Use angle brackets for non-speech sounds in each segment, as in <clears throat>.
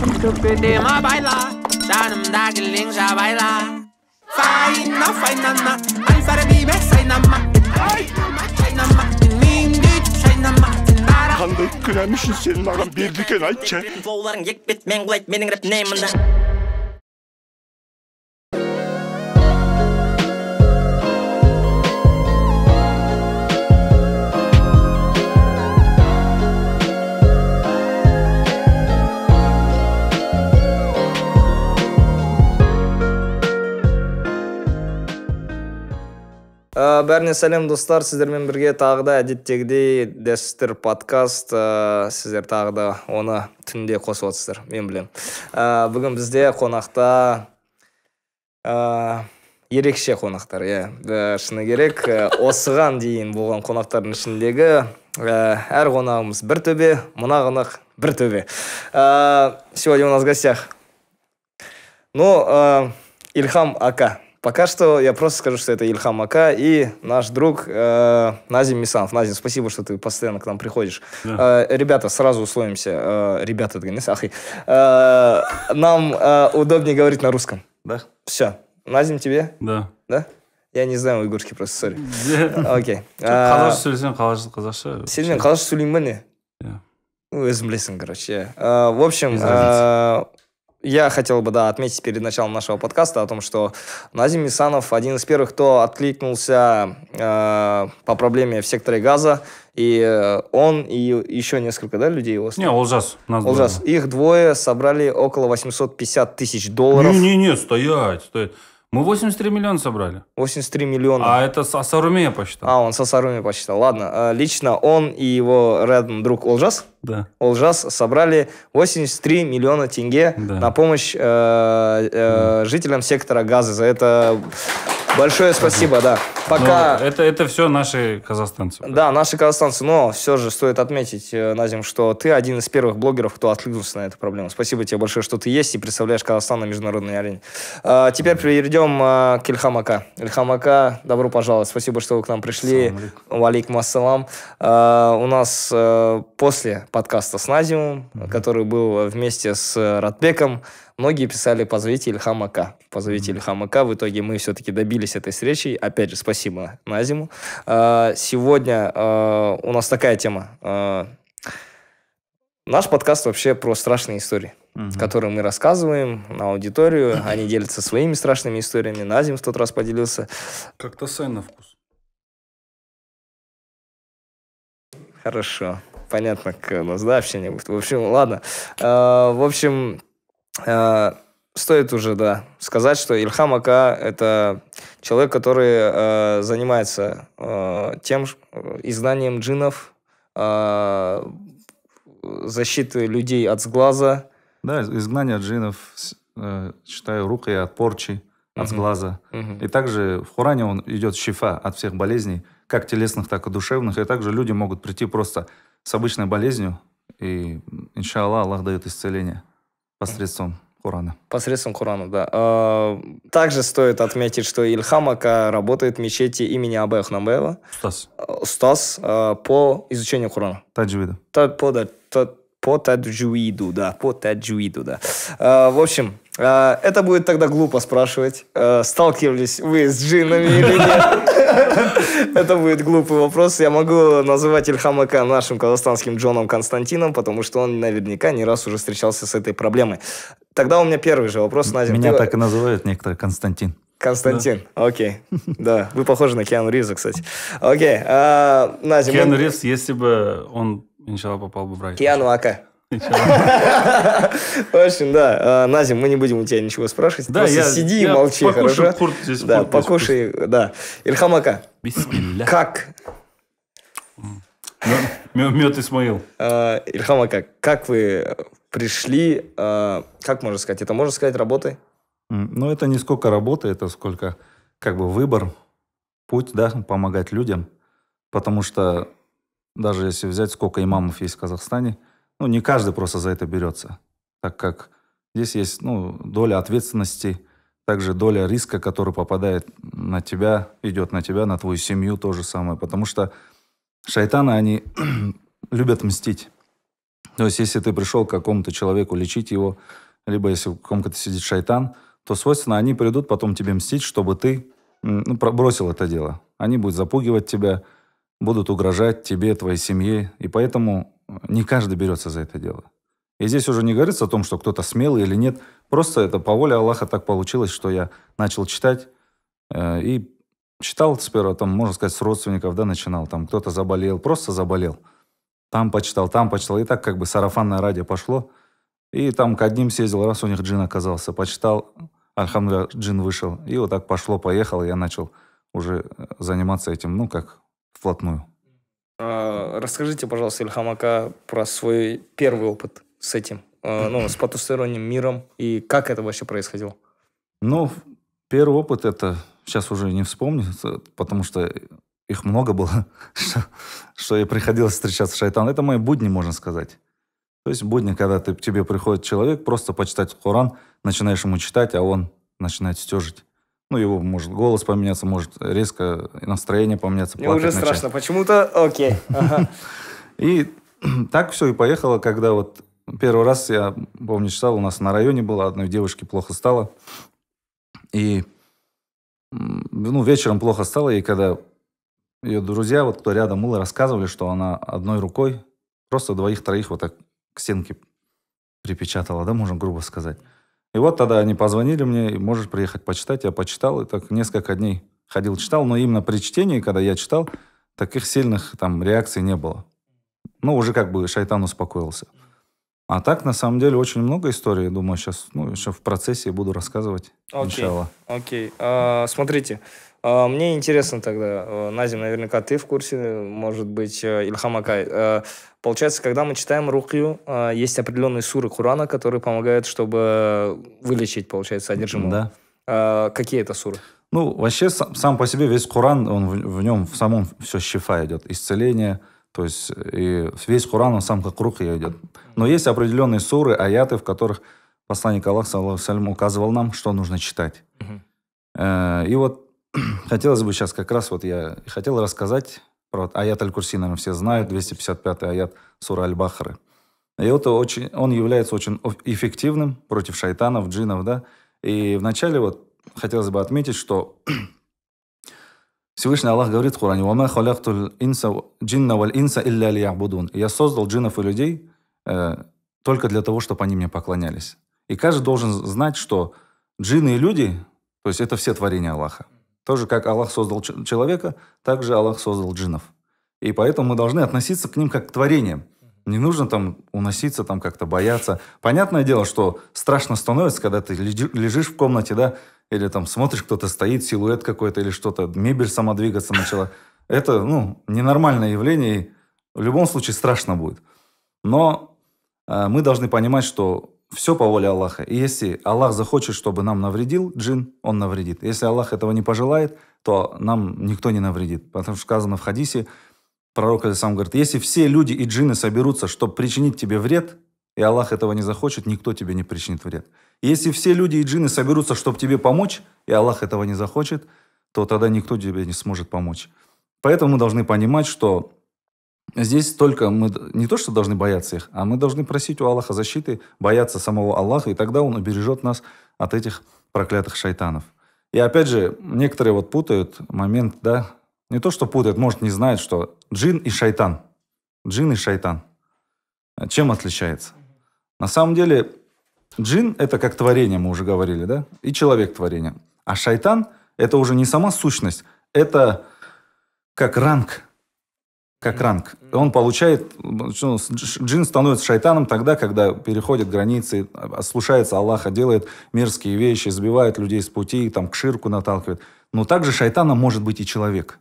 абайла жанымда гүлң жабайла Файна файнафайнана ал фарабибе айнамаайнма айнамаайнама қандай күнәм үшін сені маған берді екен айтшыұлауларың екі бет мен құлайды менің рм емнда ә, бәріне сәлем достар сіздермен бірге тағы да әдеттегідей дәстүр подкаст ә, сіздер тағы да оны түнде қосып отырсыздар мен білемін ә, бүгін бізде қонақта ә, ерекше қонақтар иә шыны керек осыған дейін болған қонақтардың ішіндегі әр қонағымыз бір төбе мына қонақ бір төбе ә, сегодня у нас в гостях ну ә, ильхам ака Пока что я просто скажу, что это Ильхам Мака и наш друг э, Назим Мисанов. Назим, спасибо, что ты постоянно к нам приходишь. Да. Э, ребята, сразу условимся. Э, ребята, ахи. Э, нам э, удобнее говорить на русском. Да. Все. Назим тебе? Да. Да? Я не знаю уйгурский просто, сори. Окей. Қалаша сөйлесең, қалаша қазақша. Сен мен қалаша сөйлеймін ба не? Өзім білесің, короче. Э, в общем, я хотел бы, да, отметить перед началом нашего подкаста о том, что Назим Исанов один из первых, кто откликнулся э, по проблеме в секторе газа, и э, он и еще несколько, да, людей его Не, Олжас. Нас Олжас. Их двое собрали около 850 тысяч долларов. Не-не-не, стоять, стоять. Мы 83 миллиона собрали. 83 миллиона. А это Сасаруме посчитал. А, он Сасаруме посчитал. Ладно, э, лично он и его рядом друг Олжас. Да. Олжас собрали 83 миллиона тенге да. на помощь э, э, да. жителям сектора газа. За это Большое спасибо, да. Пока... Но ну, это, это все наши казахстанцы. Да, наши казахстанцы. Но все же стоит отметить, э, Назим, что ты один из первых блогеров, кто откликнулся на эту проблему. Спасибо тебе большое, что ты есть и представляешь Казахстан на международной арене. А, теперь перейдем а, э, к Ильхам Ака. добро пожаловать. Спасибо, что вы к нам пришли. Валикум ассалам. А, у нас а, после подкаста с Назимом, mm-hmm. который был вместе с Ратбеком, Многие писали «позовите Ильхама К». «Позовите mm-hmm. Ильхама К». В итоге мы все-таки добились этой встречи. Опять же, спасибо Назиму. А, сегодня а, у нас такая тема. А, наш подкаст вообще про страшные истории, угу. которые мы рассказываем на аудиторию. Они делятся своими страшными историями. Назим в тот раз поделился. Как-то сай на вкус. Хорошо. Понятно, как у нас, да, общение будет. В общем, ладно. Э, в общем, Э, стоит уже, да, сказать, что Ильхам Ака – это человек, который э, занимается э, тем изгнанием джинов, защиты людей от сглаза. Да, изгнание джинов, считаю, рукой от порчи, от угу. сглаза. Угу. И также в Хуране он идет шифа от всех болезней, как телесных, так и душевных. И также люди могут прийти просто с обычной болезнью, и, иншаллах, Аллах дает исцеление. Посредством Курана. Посредством Курана, да. А, также стоит отметить, что Ильхамака работает в мечети имени Абе Ахнамбеева. Стас. А, Стас а, по изучению Курана. Таджвида. Та, по, да, та, по таджуиду, да, по таджуиду, да. в общем, это будет тогда глупо спрашивать, а, сталкивались вы с джинами или нет. <laughs> Это будет глупый вопрос. Я могу называть Ильхамака нашим казахстанским Джоном Константином, потому что он наверняка не раз уже встречался с этой проблемой. Тогда у меня первый же вопрос, Надя. Меня так и называют некоторые Константин. Константин, да. окей. <laughs> Да, вы похожи на Киану Ривза, кстати. Окей, а, Надя... Киану мы... Ривз, если бы он, иншалла, попал бы в рай. Киану Ака. В общем, да, а, Назим, мы не будем у тебя ничего спрашивать. Да, Просто я, сиди я и молчи, хорошо? Курт здесь, да, курт покушай, курт. да. Ильхамака. Как? Мед Исмаил. А, Ильхамака, как вы пришли, а, как можно сказать, это можно сказать работы? Ну, это не сколько работы, это сколько как бы выбор, путь, да, помогать людям. Потому что даже если взять, сколько имамов есть в Казахстане – ну, не каждый просто за это берется, так как здесь есть ну, доля ответственности, также доля риска, который попадает на тебя, идет на тебя, на твою семью, то же самое. Потому что шайтаны, они <clears throat> любят мстить. То есть, если ты пришел к какому-то человеку лечить его, либо если в ком-то сидит шайтан, то, свойственно, они придут потом тебе мстить, чтобы ты ну, бросил это дело. Они будут запугивать тебя, будут угрожать тебе, твоей семье. И поэтому не каждый берется за это дело. И здесь уже не говорится о том, что кто-то смелый или нет. Просто это по воле Аллаха так получилось, что я начал читать. Э, и читал сперва, там, можно сказать, с родственников, да, начинал. Там кто-то заболел, просто заболел. Там почитал, там почитал. И так как бы сарафанное радио пошло. И там к одним съездил, раз у них джин оказался. Почитал, альхамдуля, джин вышел. И вот так пошло, поехал. И я начал уже э, заниматься этим, ну, как вплотную. А, расскажите, пожалуйста, Ильхамака, про свой первый опыт с этим, а, ну, с потусторонним миром, и как это вообще происходило? Ну, первый опыт это сейчас уже не вспомню, потому что их много было, <laughs> что, я и приходилось встречаться с шайтаном. Это мои будни, можно сказать. То есть будни, когда ты, тебе приходит человек, просто почитать Коран, начинаешь ему читать, а он начинает стежить ну, его может голос поменяться, может резко настроение поменяться. Мне уже начать. страшно, почему-то окей. <laughs> И <clears throat> так все и поехало, когда вот первый раз, я помню, читал, у нас на районе было, одной девушке плохо стало. И, ну, вечером плохо стало, и когда ее друзья, вот кто рядом был, рассказывали, что она одной рукой просто двоих-троих вот так к стенке припечатала, да, можно грубо сказать. И вот тогда они позвонили мне, можешь приехать почитать. Я почитал, и так несколько дней ходил, читал. Но именно при чтении, когда я читал, таких сильных там реакций не было. Ну, уже как бы шайтан успокоился. А так, на самом деле, очень много историй. Думаю, сейчас, ну, еще в процессе буду рассказывать. Окей, иншалла. окей. А, смотрите, а, мне интересно тогда, э, Назим, наверняка ты в курсе, может быть, э, Ильхам Акай. А, Получается, когда мы читаем рукью, а, есть определенные суры Курана, которые помогают, чтобы вылечить, получается, одержимого. Да. А, какие это суры? Ну, вообще, сам, сам по себе весь Куран, он в, в нем в самом все щифа идет. Исцеление, то есть и весь Куран, он сам как рукия идет. Но есть определенные суры, аяты, в которых посланник Аллаха, саллаху указывал нам, что нужно читать. Угу. И вот <clears throat> хотелось бы сейчас как раз, вот я хотел рассказать вот аят Аль-Курси, наверное, все знают, 255-й аят Сура Аль-Бахры. И это очень, он является очень эффективным против шайтанов, джинов, да. И вначале вот хотелось бы отметить, что <clears throat> Всевышний Аллах говорит в Коране, «Вама халяхту инса, джинна валь инса илля лиябудун». «Я создал джинов и людей э, только для того, чтобы они мне поклонялись». И каждый должен знать, что джины и люди, то есть это все творения Аллаха. Тоже как Аллах создал человека, так же Аллах создал джинов. И поэтому мы должны относиться к ним как к творениям. Не нужно там уноситься, там как-то бояться. Понятное дело, что страшно становится, когда ты лежишь в комнате, да, или там смотришь, кто-то стоит, силуэт какой-то или что-то, мебель сама двигаться начала. Это, ну, ненормальное явление, и в любом случае страшно будет. Но э, мы должны понимать, что все по воле Аллаха. И если Аллах захочет, чтобы нам навредил джин, он навредит. Если Аллах этого не пожелает, то нам никто не навредит. Потому что сказано в хадисе, пророк сам говорит, если все люди и джины соберутся, чтобы причинить тебе вред, и Аллах этого не захочет, никто тебе не причинит вред. Если все люди и джины соберутся, чтобы тебе помочь, и Аллах этого не захочет, то тогда никто тебе не сможет помочь. Поэтому мы должны понимать, что Здесь только мы не то, что должны бояться их, а мы должны просить у Аллаха защиты, бояться самого Аллаха, и тогда Он убережет нас от этих проклятых шайтанов. И опять же, некоторые вот путают момент, да, не то, что путают, может, не знают, что джин и шайтан. Джин и шайтан. А чем отличается? На самом деле, джин – это как творение, мы уже говорили, да? И человек – творение. А шайтан – это уже не сама сущность, это как ранг, как ранг. Он получает, джин становится шайтаном тогда, когда переходит границы, слушается Аллаха, делает мерзкие вещи, сбивает людей с пути, там к ширку наталкивает. Но также шайтаном может быть и человек.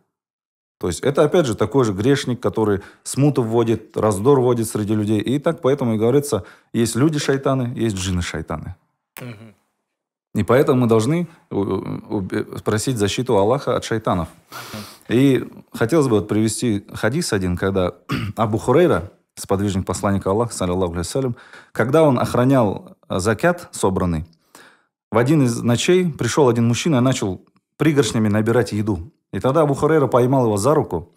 То есть это, опять же, такой же грешник, который смуту вводит, раздор вводит среди людей. И так поэтому и говорится, есть люди-шайтаны, есть джины-шайтаны. Угу. И поэтому мы должны спросить защиту Аллаха от шайтанов. И хотелось бы вот привести хадис один, когда <clears throat> Абу Хурейра, сподвижник посланника Аллаха, саллиллаху алейсалям, когда он охранял э, закят собранный, в один из ночей пришел один мужчина и начал пригоршнями набирать еду. И тогда Абу Хурейра поймал его за руку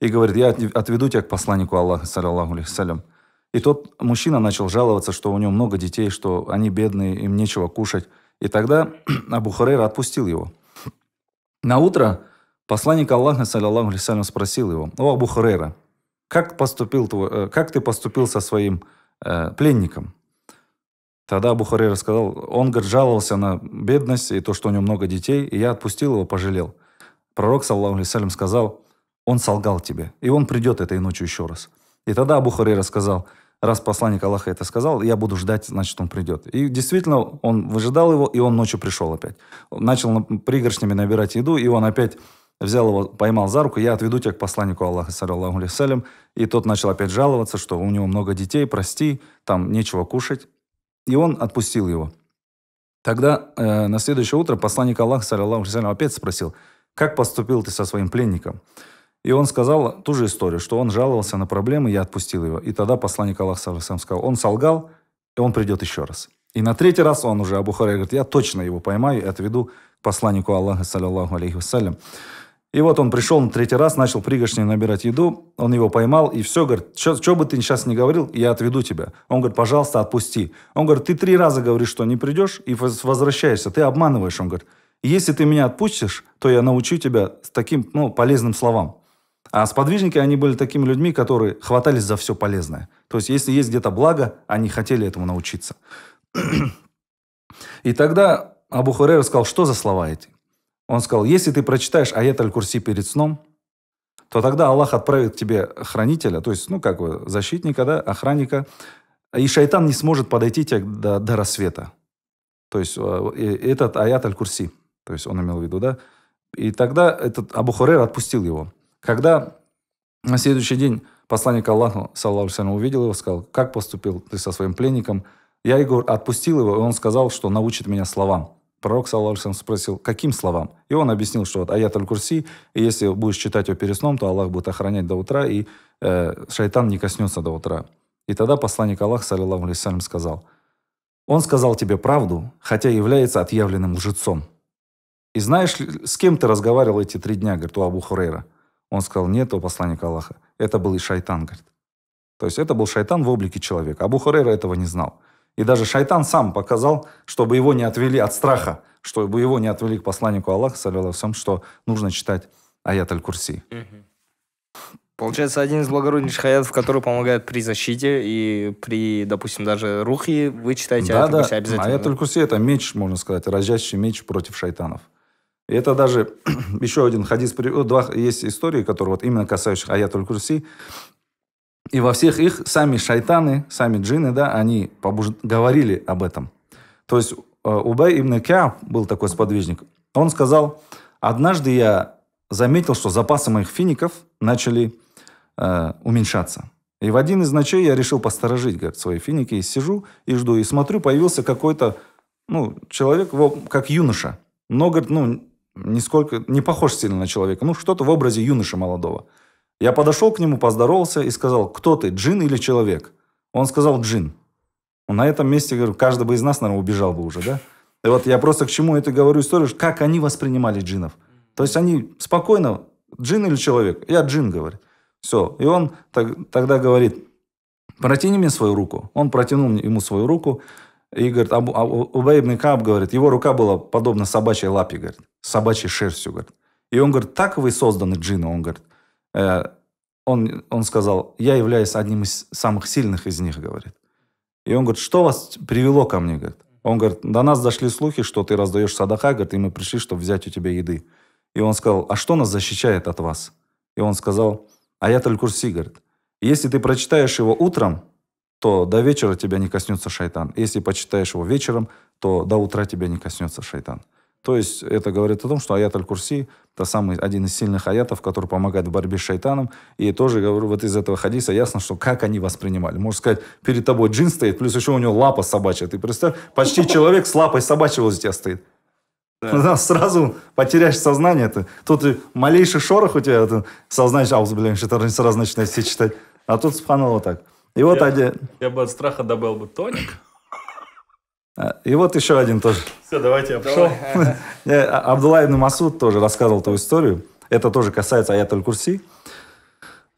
и говорит, я отведу тебя к посланнику Аллаха, саллиллаху алейсалям. И тот мужчина начал жаловаться, что у него много детей, что они бедные, им нечего кушать. И тогда <clears throat> Абу Хурейра отпустил его. На утро посланник Аллаха, саллиллаху алейсалям, спросил его, «О, Абу Хурейра, как, поступил твой, э, как ты поступил со своим э, пленником?» Тогда Абу Хурейра сказал, он, говорит, жаловался на бедность и то, что у него много детей, и я отпустил его, пожалел. Пророк, саллаху алейсалям, сказал, он солгал тебе, и он придет этой ночью еще раз. И тогда Абу Хурейра сказал, раз посланник Аллаха это сказал, я буду ждать, значит, он придет. И действительно, он выжидал его, и он ночью пришел опять. Начал пригоршнями набирать еду, и он опять взял его, поймал за руку, я отведу тебя к посланнику Аллаха, саллиллаху алейсалям. И тот начал опять жаловаться, что у него много детей, прости, там нечего кушать. И он отпустил его. Тогда э, на следующее утро посланник Аллаха, саллиллаху алейсалям, опять спросил, как поступил ты со своим пленником? И он сказал ту же историю, что он жаловался на проблемы, я отпустил его. И тогда посланник Аллаха сам сказал, он солгал, и он придет еще раз. И на третий раз он уже, Абу Харей говорит, я точно его поймаю и отведу к посланнику Аллаха, саллиллаху алейхи вассалям. И вот он пришел на третий раз, начал пригоршни набирать еду, он его поймал, и все, говорит, что бы ты сейчас не говорил, я отведу тебя. Он говорит, пожалуйста, отпусти. Он говорит, ты три раза говоришь, что не придешь, и возвращаешься, ты обманываешь. Он говорит, если ты меня отпустишь, то я научу тебя с таким, ну, полезным словам. А сподвижники, они были такими людьми, которые хватались за все полезное. То есть, если есть где-то благо, они хотели этому научиться. И тогда Абу Хурейра сказал, что за слова эти? Он сказал, если ты прочитаешь аят Аль-Курси перед сном, то тогда Аллах отправит тебе хранителя, то есть, ну, как бы, защитника, да, охранника, и шайтан не сможет подойти тебе до, до рассвета. То есть, а, этот аят Аль-Курси, то есть, он имел в виду, да, и тогда этот Абу Хурейр отпустил его. Когда на следующий день посланник Аллаху, саллаху увидел его, сказал, как поступил ты со своим пленником? Я, его отпустил его, и он сказал, что научит меня словам. Пророк, саллаху спросил, каким словам? И он объяснил, что вот аят аль-Курси, и если будешь читать его перед сном, то Аллах будет охранять до утра, и э, шайтан не коснется до утра. И тогда посланник Аллаха, саллаху алейсалям, сказал, он сказал тебе правду, хотя является отъявленным лжецом. И знаешь, с кем ты разговаривал эти три дня, говорит у Абу Хурейра? Он сказал, нет, о посланник Аллаха. Это был и шайтан, говорит. То есть это был шайтан в облике человека. Абу Хурейра этого не знал. И даже шайтан сам показал, чтобы его не отвели от страха, чтобы его не отвели к посланнику Аллаха, всем, что нужно читать аят аль-Курси. Получается, один из благороднейших аятов, который помогает при защите и при, допустим, даже рухе, вы читаете да, аят да. курси обязательно. Аят аль-Курси – это меч, можно сказать, разящий меч против шайтанов. Это даже <clears throat> еще один хадис, два есть истории, которые вот именно касающих аятуль курси. И во всех их сами шайтаны, сами джины, да, они побуж... говорили об этом. То есть э, Убай ибн Кя был такой сподвижник. Он сказал, однажды я заметил, что запасы моих фиников начали э, уменьшаться. И в один из ночей я решил посторожить, говорит, свои финики. И сижу, и жду, и смотрю, появился какой-то, ну, человек, как юноша. Но, говорит, ну, нисколько не похож сильно на человека. Ну, что-то в образе юноши молодого. Я подошел к нему, поздоровался и сказал, кто ты, джин или человек? Он сказал, джин. На этом месте, говорю, каждый бы из нас, наверное, убежал бы уже, да? И вот я просто к чему это говорю историю, как они воспринимали джинов. То есть они спокойно, джин или человек? Я джин, говорит. Все. И он так, тогда говорит, протяни мне свою руку. Он протянул ему свою руку. И, говорит, Абу, а Убей ибн Кааб, говорит, его рука была подобна собачьей лапе, говорит, собачьей шерстью, говорит. И он говорит, так вы созданы, джинны, он говорит. Э, он, он сказал, я являюсь одним из самых сильных из них, говорит. И он говорит, что вас привело ко мне, говорит. Он говорит, до нас дошли слухи, что ты раздаешь садаха, говорит, и мы пришли, чтобы взять у тебя еды. И он сказал, а что нас защищает от вас? И он сказал, а я только курси говорит, если ты прочитаешь его утром, то до вечера тебя не коснется шайтан. Если почитаешь его вечером, то до утра тебя не коснется шайтан. То есть это говорит о том, что аят аль-Курси – это самый, один из сильных аятов, который помогает в борьбе с шайтаном. И тоже, говорю, вот из этого хадиса ясно, что как они воспринимали. Можно сказать, перед тобой джин стоит, плюс еще у него лапа собачья. Ты представь, почти <laughs> человек с лапой собачьей у тебя стоит. Ну, да. Сразу потеряешь сознание. Ты. Тут малейший шорох у тебя, ты, сознание, а, блин, сразу начинает все читать. А тут, субханаллах, так – и вот я, один. Я бы от страха добавил бы тоник. А, и вот еще один тоже. Все, давайте я пошел. А, Абдулла Масуд тоже рассказывал ту историю. Это тоже касается аятуль курси.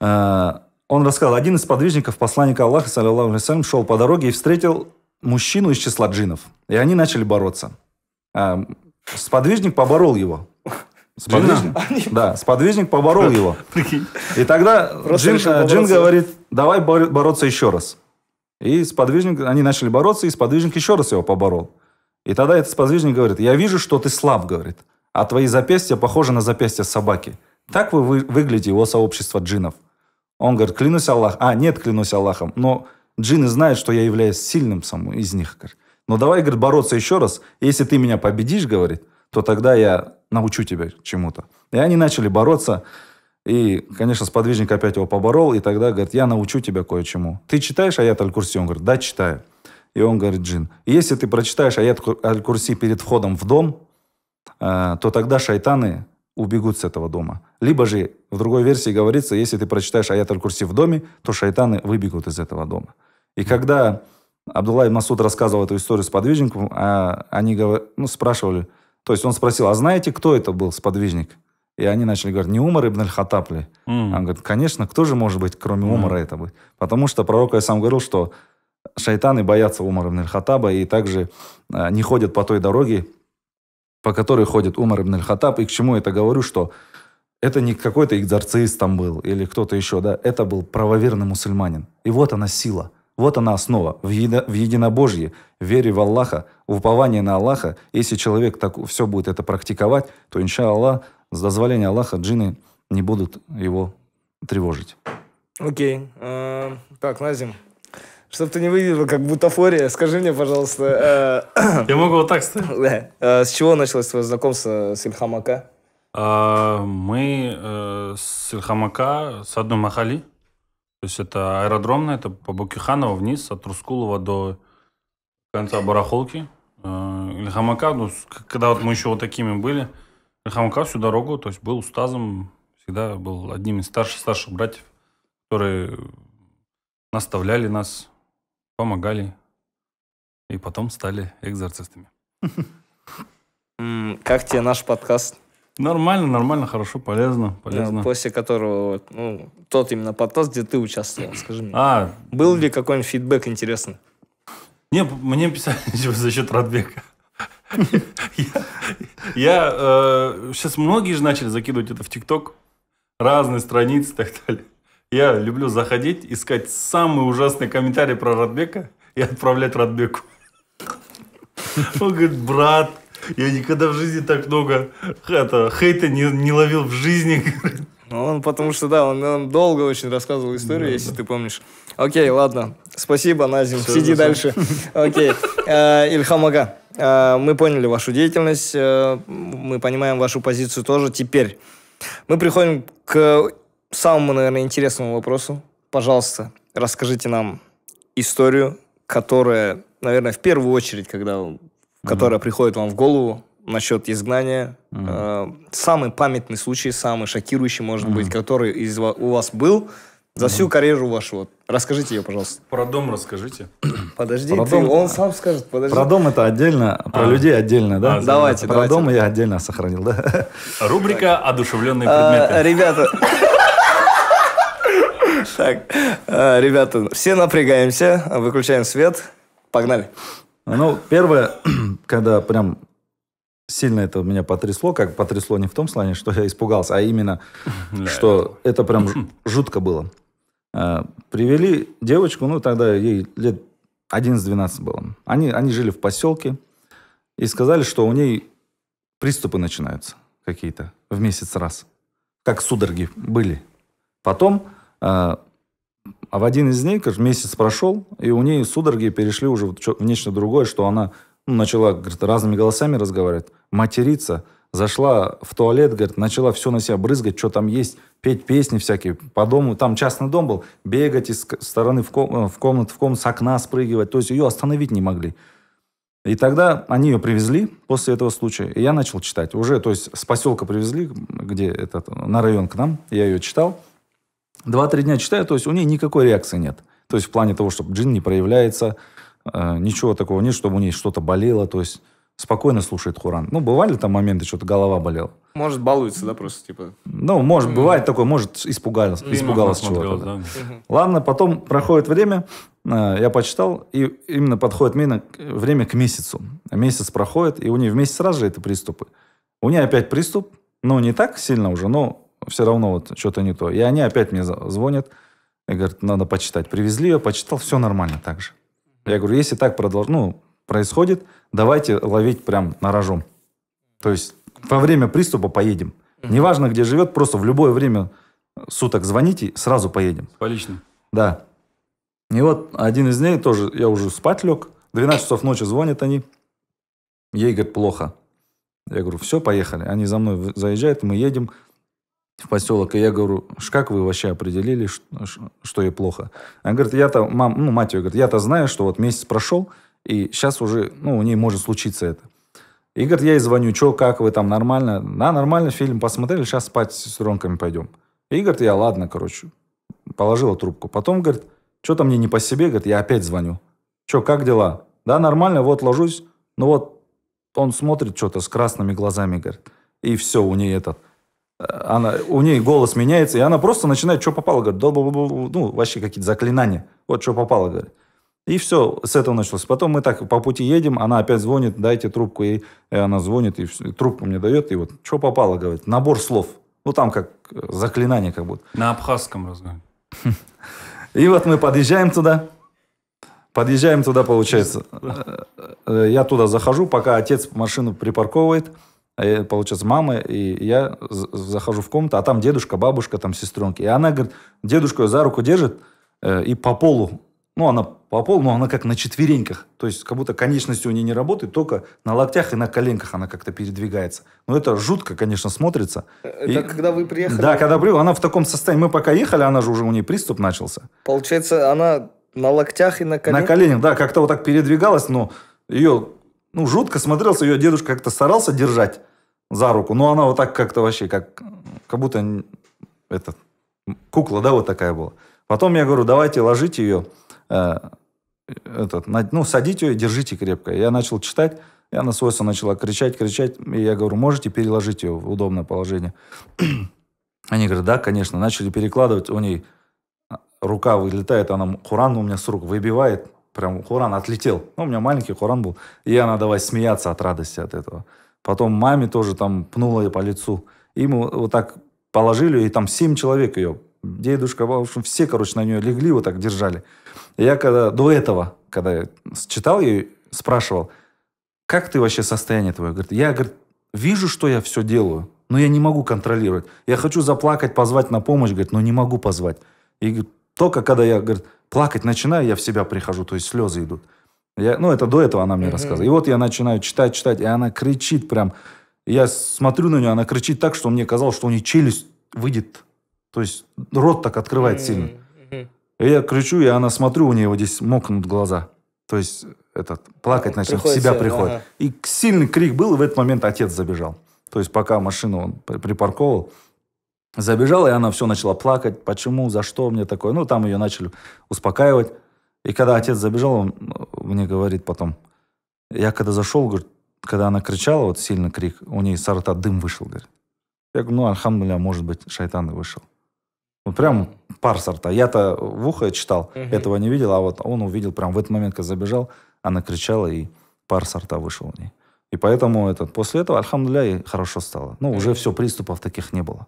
А, он рассказал, один из подвижников посланника Аллаха, саллиллаху алейхи шел по дороге и встретил мужчину из числа джинов. И они начали бороться. Сподвижник поборол его. Сподвижник? А, да, сподвижник поборол его. <laughs> И тогда Джин, Джин говорит, давай бороться еще раз. И сподвижник, они начали бороться, и сподвижник еще раз его поборол. И тогда этот сподвижник говорит, я вижу, что ты слаб, говорит, а твои запястья похожи на запястья собаки. Так вы, вы выглядите его сообщество джинов. Он говорит, клянусь Аллахом. А, нет, клянусь Аллахом. Но джины знают, что я являюсь сильным самым из них. Говорит. Но давай, говорит, бороться еще раз. Если ты меня победишь, говорит, то тогда я научу тебя чему-то. И они начали бороться. И, конечно, сподвижник опять его поборол, и тогда говорит, я научу тебя кое-чему. Ты читаешь аят Аль-Курси? Он говорит, да, читаю. И он говорит, Джин, если ты прочитаешь аят Аль-Курси перед входом в дом, э, то тогда шайтаны убегут с этого дома. Либо же в другой версии говорится, если ты прочитаешь аят Аль-Курси в доме, то шайтаны выбегут из этого дома. И когда Абдулла и Масуд рассказывал эту историю с подвижником, а они ну, спрашивали, то есть он спросил, а знаете, кто это был сподвижник? И они начали говорить, не Умар ибн аль Хатапли. ли? Mm. Он говорит, конечно, кто же может быть, кроме mm. Умара это быть? Потому что пророк я сам говорил, что шайтаны боятся Умара ибн аль Хатаба и также э, не ходят по той дороге, по которой ходит Умар ибн аль-Хаттаб. И к чему я это говорю, что это не какой-то экзорцист там был или кто-то еще, да, это был правоверный мусульманин. И вот она сила – вот она основа, в, едо, в единобожье, в вере в Аллаха, в упование на Аллаха. Если человек так все будет это практиковать, то, инша Аллах, с дозволения Аллаха джины не будут его тревожить. Окей. Okay. Э, так, Назим, чтобы ты не выглядел как бутафория, скажи мне, пожалуйста. Э, Я могу вот так сказать. Uh, с чего началось твое знакомство с Ильхамака? Мы с Ильхамака, с одной Махали, то есть это аэродромная, это по Букиханово вниз, от Рускулова до конца Барахолки. А, Лихамака, ну, когда вот мы еще вот такими были, Лихамака всю дорогу, то есть был устазом, всегда был одним из старших, старших братьев, которые наставляли нас, помогали, и потом стали экзорцистами. Как тебе наш подкаст? Нормально, нормально, хорошо, полезно, полезно. Да, после которого, ну, тот именно подкаст, где ты участвовал, скажи мне. А. Был ли какой-нибудь фидбэк интересный? Не, мне писали <laughs> типа, за счет Радбека. Я сейчас э, многие же начали закидывать это в ТикТок, разные страницы и так далее. Я люблю заходить, искать самые ужасные комментарии про Радбека и отправлять Радбеку. Он говорит, брат, я никогда в жизни так много это, хейта не, не ловил в жизни. Ну, он потому что, да, он, он долго очень рассказывал историю, да, если да. ты помнишь. Окей, ладно. Спасибо, Назим. Все, Сиди все. дальше. Окей. Э, Ильхам Ага, э, мы поняли вашу деятельность, э, мы понимаем вашу позицию тоже. Теперь мы приходим к самому, наверное, интересному вопросу. Пожалуйста, расскажите нам историю, которая, наверное, в первую очередь, когда mm-hmm. приходит вам в голову насчет изгнания. Mm-hmm. Самый памятный случай, самый шокирующий, может mm-hmm. быть, который из, у вас был за mm-hmm. всю карьеру вашу. Вот. Расскажите ее, пожалуйста. Про дом расскажите. <clears throat> Подожди, про ты, дом... он сам скажет. Подожди. Про дом это отдельно, про а. людей отдельно, да? А, давайте, про давайте. дом я отдельно сохранил, да? <laughs> Рубрика а, <laughs> так. «Одушевленные предметы». А, ребята... Так, ребята, все напрягаемся, выключаем свет, погнали. Ну, первое, <clears throat> когда прям сильно это меня потрясло, как потрясло не в том плане, что я испугался, а именно, <laughs> что это прям <clears throat> жутко было. А, привели девочку, ну, тогда ей лет 11-12 было. Они, они жили в поселке и сказали, что у ней приступы начинаются какие-то в месяц раз. Как судороги были. Потом а, а в один из дней, кажется, месяц прошел, и у нее судороги перешли уже в нечто другое, что она ну, начала говорит, разными голосами разговаривать, материться, зашла в туалет, говорит, начала все на себя брызгать, что там есть, петь песни всякие по дому. Там частный дом был, бегать из стороны в, э, ком в комнату, в комнату, с окна спрыгивать. То есть ее остановить не могли. И тогда они ее привезли после этого случая, и я начал читать. Уже, то есть с поселка привезли, где этот, на район к нам, я ее читал. Два-три дня читаю, то есть у нее никакой реакции нет. То есть в плане того, чтобы джин не проявляется, э, ничего такого нет, чтобы у нее что-то болело, то есть спокойно слушает Хуран. Ну, бывали там моменты, что-то голова болела. Может, балуется, да, просто типа. Ну, может, бывает такое, может, испугалась, Мимо испугалась чего-то. Да. Ладно, потом проходит время, э, я почитал, и именно подходит именно время к месяцу. Месяц проходит, и у нее в месяц сразу же это приступы. У нее опять приступ, ну, не так сильно уже, но все равно вот что-то не то. И они опять мне звонят и говорят, надо почитать. Привезли ее, почитал, все нормально так же. Я говорю, если так продолж... ну, происходит, давайте ловить прям на рожом. То есть во время приступа поедем. Неважно, где живет, просто в любое время суток звоните, сразу поедем. По личным. Да. И вот один из дней тоже, я уже спать лег, 12 часов ночи звонят они, ей, говорят плохо. Я говорю, все, поехали. Они за мной заезжают, мы едем в поселок, и я говорю, как вы вообще определили, что, что ей плохо? Она говорит, я-то, мам, ну, мать ее говорит, я-то знаю, что вот месяц прошел, и сейчас уже, ну, у ней может случиться это. И говорит, я ей звоню, что, как вы там, нормально? Да, нормально, фильм посмотрели, сейчас спать с Ронками пойдем. И говорит, я, ладно, короче, положила трубку. Потом, говорит, что-то мне не по себе, говорит, я опять звоню. Что, как дела? Да, нормально, вот ложусь. Ну вот, он смотрит что-то с красными глазами, говорит. И все, у нее этот она, у нее голос меняется, и она просто начинает, что попало, говорит, ну, вообще какие-то заклинания. Вот что попало, говорит. И все, с этого началось. Потом мы так по пути едем, она опять звонит, дайте трубку, ей и она звонит, и, и трубку мне дает, и вот, что попало, говорит, набор слов. Ну, там как заклинание как будто. На абхазском разговаривает. И вот мы подъезжаем туда, подъезжаем туда, получается. Я туда захожу, пока отец машину припарковывает – а, э, получается, мама, и я захожу в комнату, а там дедушка, бабушка, там сестренки. И она говорит, дедушку за руку держит э, и по полу, ну, она по полу, но она как на четвереньках, то есть как будто конечности у нее не работают, только на локтях и на коленках она как-то передвигается. Но ну, это жутко, конечно, смотрится. Это и... когда вы приехали? Да, когда приехал, она в таком состоянии, мы пока ехали, она же уже у нее приступ начался. Получается, она на локтях и на коленях? На коленях, да, как-то вот так передвигалась, но ее ну, жутко смотрелся. Ее дедушка как-то старался держать за руку, но она вот так как-то вообще, как, как будто это, кукла, да, вот такая была. Потом я говорю, давайте ложите ее, э, этот, ну, садите ее и держите крепко. Я начал читать, и она сон начала кричать, кричать. И я говорю, можете переложить ее в удобное положение? <clears throat> Они говорят, да, конечно. Начали перекладывать, у ней а, рука вылетает, она Куран у меня с рук выбивает, Прям Коран отлетел. Ну, у меня маленький Коран был. И она давай смеяться от радости от этого. Потом маме тоже там пнула ее по лицу. Ему вот так положили, и там семь человек ее. Дедушка, бабушка, все, короче, на нее легли, вот так держали. И я когда до этого, когда я читал ее, спрашивал, как ты вообще состояние твое? Говорит, я, говорит, вижу, что я все делаю, но я не могу контролировать. Я хочу заплакать, позвать на помощь, говорит, но не могу позвать. И говорит, только когда я, говорит, плакать начинаю, я в себя прихожу, то есть слезы идут. Я, ну, это до этого она мне рассказывала. И вот я начинаю читать, читать, и она кричит прям. Я смотрю на нее, она кричит так, что мне казалось, что у нее челюсть выйдет. То есть рот так открывает сильно. И я кричу, и она смотрю, у нее вот здесь мокнут глаза. То есть этот, плакать начинает, в себя приходит. Ага. И сильный крик был, и в этот момент отец забежал. То есть пока машину он припарковал, Забежала, и она все начала плакать. Почему, за что мне такое? Ну, там ее начали успокаивать. И когда отец забежал, он э, мне говорит потом, я когда зашел, говорит, когда она кричала, вот сильный крик, у нее с дым вышел, говорит. Я говорю, ну, альхамдуля, может быть, шайтан и вышел. Вот прям пар с Я-то в ухо читал, угу. этого не видел, а вот он увидел прям в этот момент, когда забежал, она кричала, и пар с вышел у нее. И поэтому этот, после этого, альхамдуля, и хорошо стало. Ну, уже все, приступов таких не было.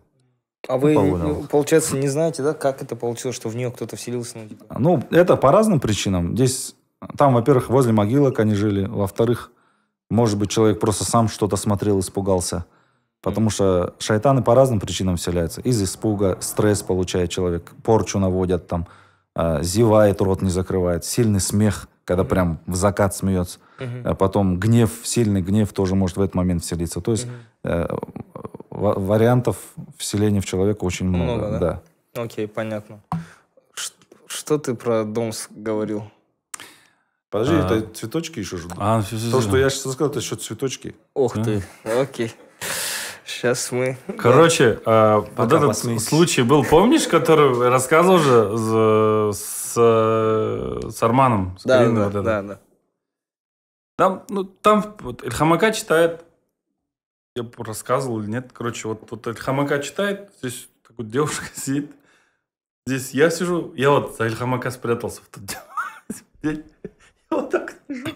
А вы, ну, получается, не знаете, да, как это получилось, что в нее кто-то вселился? Ну, типа? ну, это по разным причинам. Здесь, там, во-первых, возле могилок они жили. Во-вторых, может быть, человек просто сам что-то смотрел, испугался. Потому mm. что шайтаны по разным причинам вселяются. Из испуга, стресс получает человек, порчу наводят там, а, зевает, рот не закрывает, сильный смех, когда прям в закат смеется. Mm-hmm. Потом гнев, сильный гнев тоже может в этот момент вселиться. То есть mm-hmm вариантов вселения в человека очень много. Много, да? да. Окей, понятно. Ш что ты про домс говорил? Подожди, а... это цветочки еще ждут. А, все, все, То, что я сейчас сказал, это еще цветочки. Ох а? ты, окей. Сейчас мы... Короче, да. э, вот этот посмейся. случай был, помнишь, который рассказывал же с, с, с Арманом? С да, да, вот да, да. Там, ну, там вот, Ильхамака читает я рассказывал или нет. Короче, вот, вот Хамака читает, здесь такая девушка <laughs> сидит. Здесь я сижу, я вот за Хамака спрятался в тот день. <laughs> Я вот так сижу.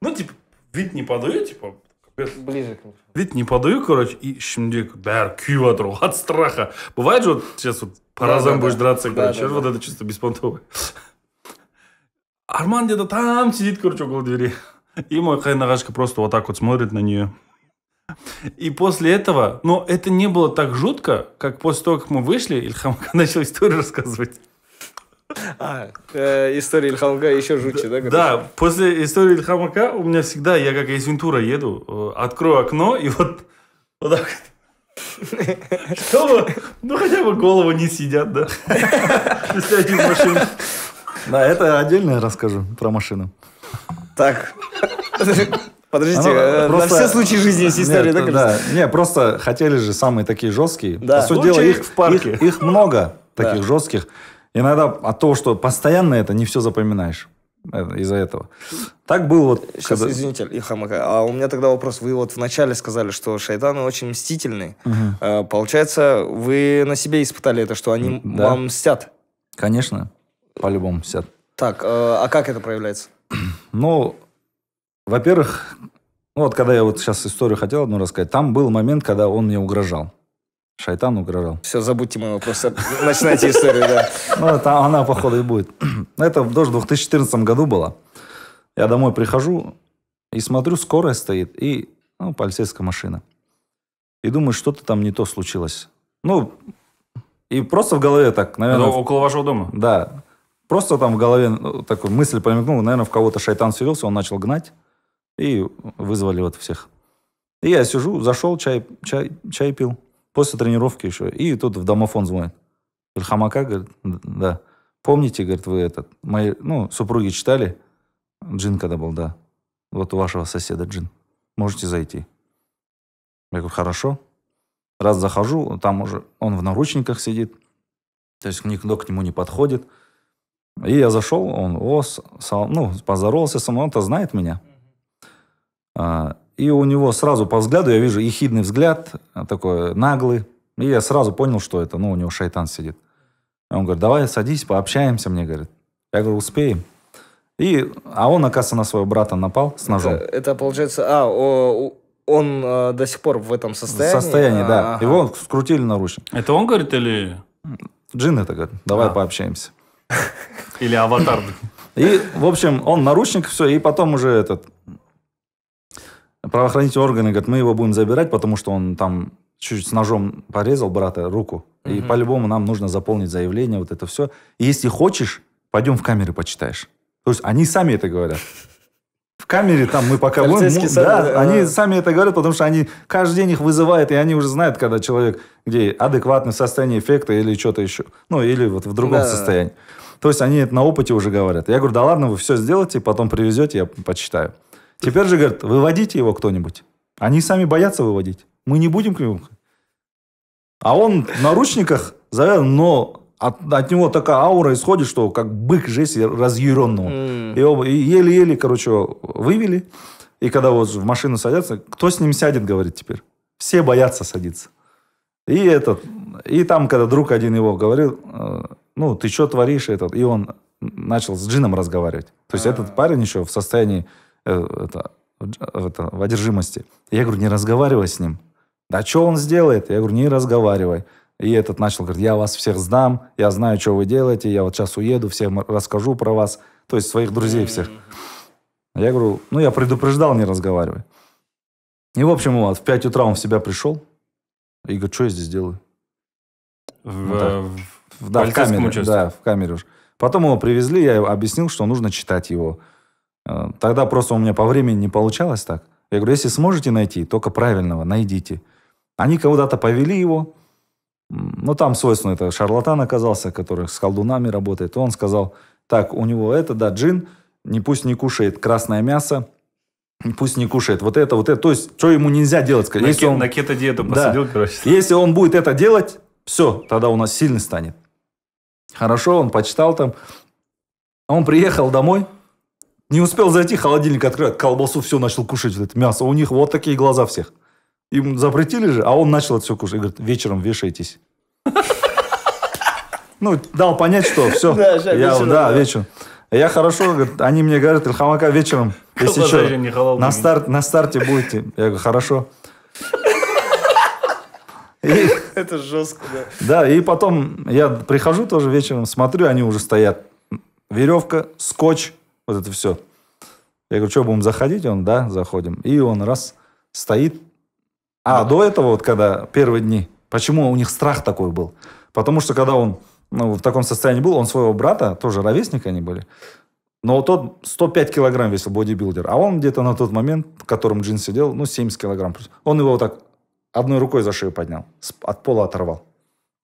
Ну, типа, вид не подаю, типа, Ближе к нему. Вид не подаю, короче, и şimdilik бәрі күйіп жатыр от страха бывает же вот сейчас вот паразан будешь драться короче вот это чисто беспонтовое арман где-то там сидит короче около двери и мой хайнагашка просто вот так вот смотрит на нее и после этого, но ну, это не было так жутко, как после того, как мы вышли, Ильхам начал историю рассказывать. А, э, история Ильхамака еще жутче, да? Да, да, после истории Ильхамака у меня всегда, я как из Вентура еду, э, открою окно и вот, вот так вот. Чтобы, ну хотя бы голову не съедят, да? машин. Да, это отдельно я расскажу про машину. Так. Подождите, э, на все случаи жизни есть история, да, Да, не, просто хотели же самые такие жесткие. Да. По сути их, в парке. Их, много, <laughs> таких жестких. Иногда от того, что постоянно это, не все запоминаешь э, из-за этого. Так был вот... Сейчас, когда... извините, Ильхам, а, а у меня тогда вопрос. Вы вот вначале сказали, что шайтаны очень мстительны. Угу. А, получается, вы на себе испытали это, что они да. вам мстят? Конечно, по-любому мстят. Так, а как это проявляется? Ну, во-первых, ну вот когда я вот сейчас историю хотел одну рассказать, там был момент, когда он мне угрожал. Шайтан угрожал. Все, забудьте мой вопрос. Начинайте историю, да. <laughs> Ну, там она, походу, и будет. <clears throat> Это тоже в 2014 году было. Я домой прихожу и смотрю, скорая стоит, и ну, полицейская машина. И думаю, что-то там не то случилось. Ну, и просто в голове так, наверное... Но около вашего дома? Да. Просто там в голове ну, такой мысль промелькнула, наверное, в кого-то шайтан вселился, он начал гнать. И вызвали вот всех. И я сижу, зашел, чай, чай, чай пил. После тренировки еще. И тут в домофон звонит. Хамака, говорит, да. Помните, говорит, вы этот, мои, ну, супруги читали? Джин когда был, да. Вот у вашего соседа Джин. Можете зайти. Я говорю, хорошо. Раз захожу, там уже он в наручниках сидит. То есть никто к нему не подходит. И я зашел, он, о, сал, ну, поздоровался со мной, он-то знает меня. А, и у него сразу по взгляду я вижу ехидный взгляд, а, такой наглый. И я сразу понял, что это, ну, у него шайтан сидит. Он говорит, давай садись, пообщаемся, мне говорит. Я говорю, успеем. И, а он, оказывается, на своего брата напал с ножом. Это, это получается, а, о, он э, до сих пор в этом состоянии? В состоянии, а, да. Ага. Его скрутили наручник. Это он говорит или... Джин это говорит, давай а. пообщаемся. Или аватар. И, в общем, он наручник, все, и потом уже этот правоохранительные органы говорят, мы его будем забирать, потому что он там чуть с ножом порезал брата руку. Угу. И по-любому нам нужно заполнить заявление, вот это все. И если хочешь, пойдем в камеры почитаешь. То есть они сами это говорят. В камере там мы пока будем... Ну, сами, да, э, они а. сами это говорят, потому что они каждый день их вызывают, и они уже знают, когда человек где адекватный в состоянии эффекта или что-то еще. Ну, или вот в другом да. состоянии. То есть они это на опыте уже говорят. Я говорю, да ладно, вы все сделаете, потом привезете, я почитаю. Теперь же говорят, выводите его кто-нибудь. Они сами боятся выводить. Мы не будем к нему. А он в наручниках завязан, но от, от него такая аура исходит, что как бык жесть разъяренного. И Его еле-еле, короче, вывели. И когда вот в машину садятся, кто с ним сядет, говорит теперь. Все боятся садиться. И этот, и там, когда друг один его говорил, э, ну, ты что творишь этот? И он начал с джином разговаривать. То есть А-а-а. этот парень еще в состоянии Э, это, это, в одержимости. Я говорю, не разговаривай с ним. Да что он сделает? Я говорю, не разговаривай. И этот начал, говорить. я вас всех сдам, я знаю, что вы делаете, я вот сейчас уеду, всем расскажу про вас. То есть своих друзей всех. Я говорю, ну я предупреждал, не разговаривай. И в общем, вот, в 5 утра он в себя пришел и говорит, что я здесь делаю? В, вот так. в, да, в камере. Участию. Да, в камере уже. Потом его привезли, я объяснил, что нужно читать его. Э, тогда просто у меня по времени не получалось так. Я говорю, если сможете найти, только правильного, найдите. Они куда-то повели его. Ну, там свойственно это шарлатан оказался, который с колдунами работает. Он сказал, так, у него это, да, джин, не пусть не кушает красное мясо, пусть не кушает вот это, вот это. То есть, что ему нельзя делать? на, если он, на кето-диету посадил, да, короче. Если он будет это делать, все, тогда у нас сильный станет. Хорошо, он почитал там. Он приехал домой, не успел зайти, холодильник открывает, колбасу все начал кушать, это мясо. У них вот такие глаза всех. Им запретили же, а он начал это все кушать. Говорит, вечером вешайтесь. <laughs> Ну, дал понять, что все. Да, вечером. Да, вечером. Я хорошо, они мне говорят, Ильхамака вечером, <laughs> если что, на, старт, на старте будете. Я говорю, хорошо. <laughs> Это жестко, да. Да, и потом я прихожу тоже вечером, смотрю, они уже стоят. Веревка, скотч, вот это все. Я говорю, что, будем заходить? Он, да, заходим. И он раз стоит. А, до этого, вот когда первые дни, почему у них страх такой был? Потому что когда он ну, в таком состоянии был, он своего брата, тоже ровесника они были, но вот тот 105 килограмм весил бодибилдер, а он где-то на тот момент, в котором Джин сидел, ну, 70 килограмм. Он его вот так одной рукой за шею поднял, от пола оторвал.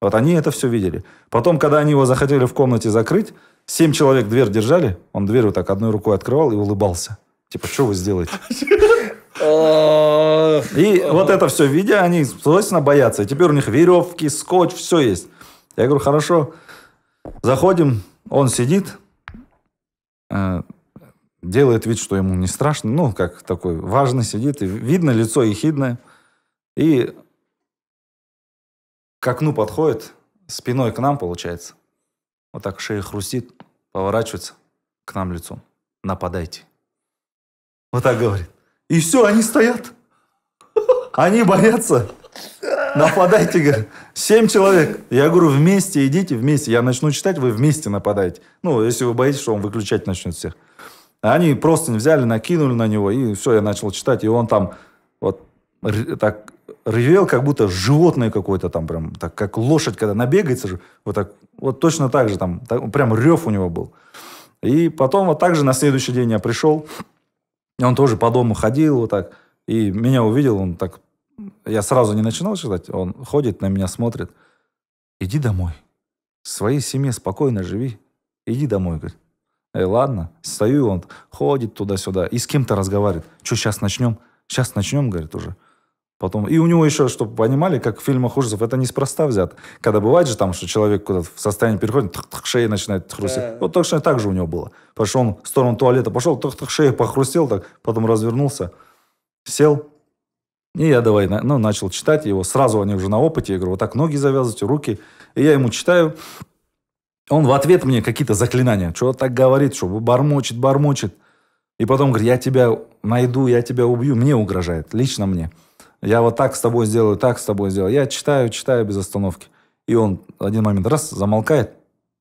Вот они это все видели. Потом, когда они его захотели в комнате закрыть, Семь человек дверь держали, он дверь вот так одной рукой открывал и улыбался. Типа, что вы сделаете? <laughs> И вот это все видя, они, собственно, боятся. И теперь у них веревки, скотч, все есть. Я говорю, хорошо, заходим, он сидит, э, делает вид, что ему не страшно, ну, как такой важный сидит, и видно лицо ехидное. И к окну подходит, спиной к нам, получается. Вот так шея хрустит, поворачивается к нам лицом. Нападайте. Вот так говорит. И все, они стоят. Они боятся. Нападайте, говорит. Семь человек. Я говорю, вместе идите, вместе. Я начну читать, вы вместе нападаете. Ну, если вы боитесь, что он выключать начнет всех. Они просто взяли, накинули на него, и все, я начал читать. И он там вот так ревел как будто животное какое-то там прям, так как лошадь, когда набегается же, вот так, вот точно так же там, так, прям рев у него был. И потом вот так же на следующий день я пришел, и он тоже по дому ходил вот так, и меня увидел, он так, я сразу не начинал читать, он ходит, на меня смотрит, иди домой, своей семье спокойно живи, иди домой, говорит. Эй, ладно, стою, он ходит туда-сюда и с кем-то разговаривает. Что, сейчас начнем? Сейчас начнем, говорит, уже. Потом, и у него еще, чтобы понимали, как в фильмах ужасов, это неспроста взят. Когда бывает же там, что человек куда-то в состоянии переходит, тх-тх, шея начинает хрустеть. Да. Вот точно так же у него было. Пошел он в сторону туалета пошел, тх-тх, шея похрустел, так, потом развернулся, сел. И я давай, ну, начал читать его. Сразу они уже на опыте. Я говорю, вот так ноги завязывайте, руки. И я ему читаю. Он в ответ мне какие-то заклинания. Что так говорит, что бормочет, бормочет. И потом говорит, я тебя найду, я тебя убью. Мне угрожает, лично мне. Я вот так с тобой сделаю, так с тобой сделаю. Я читаю, читаю без остановки. И он один момент раз замолкает.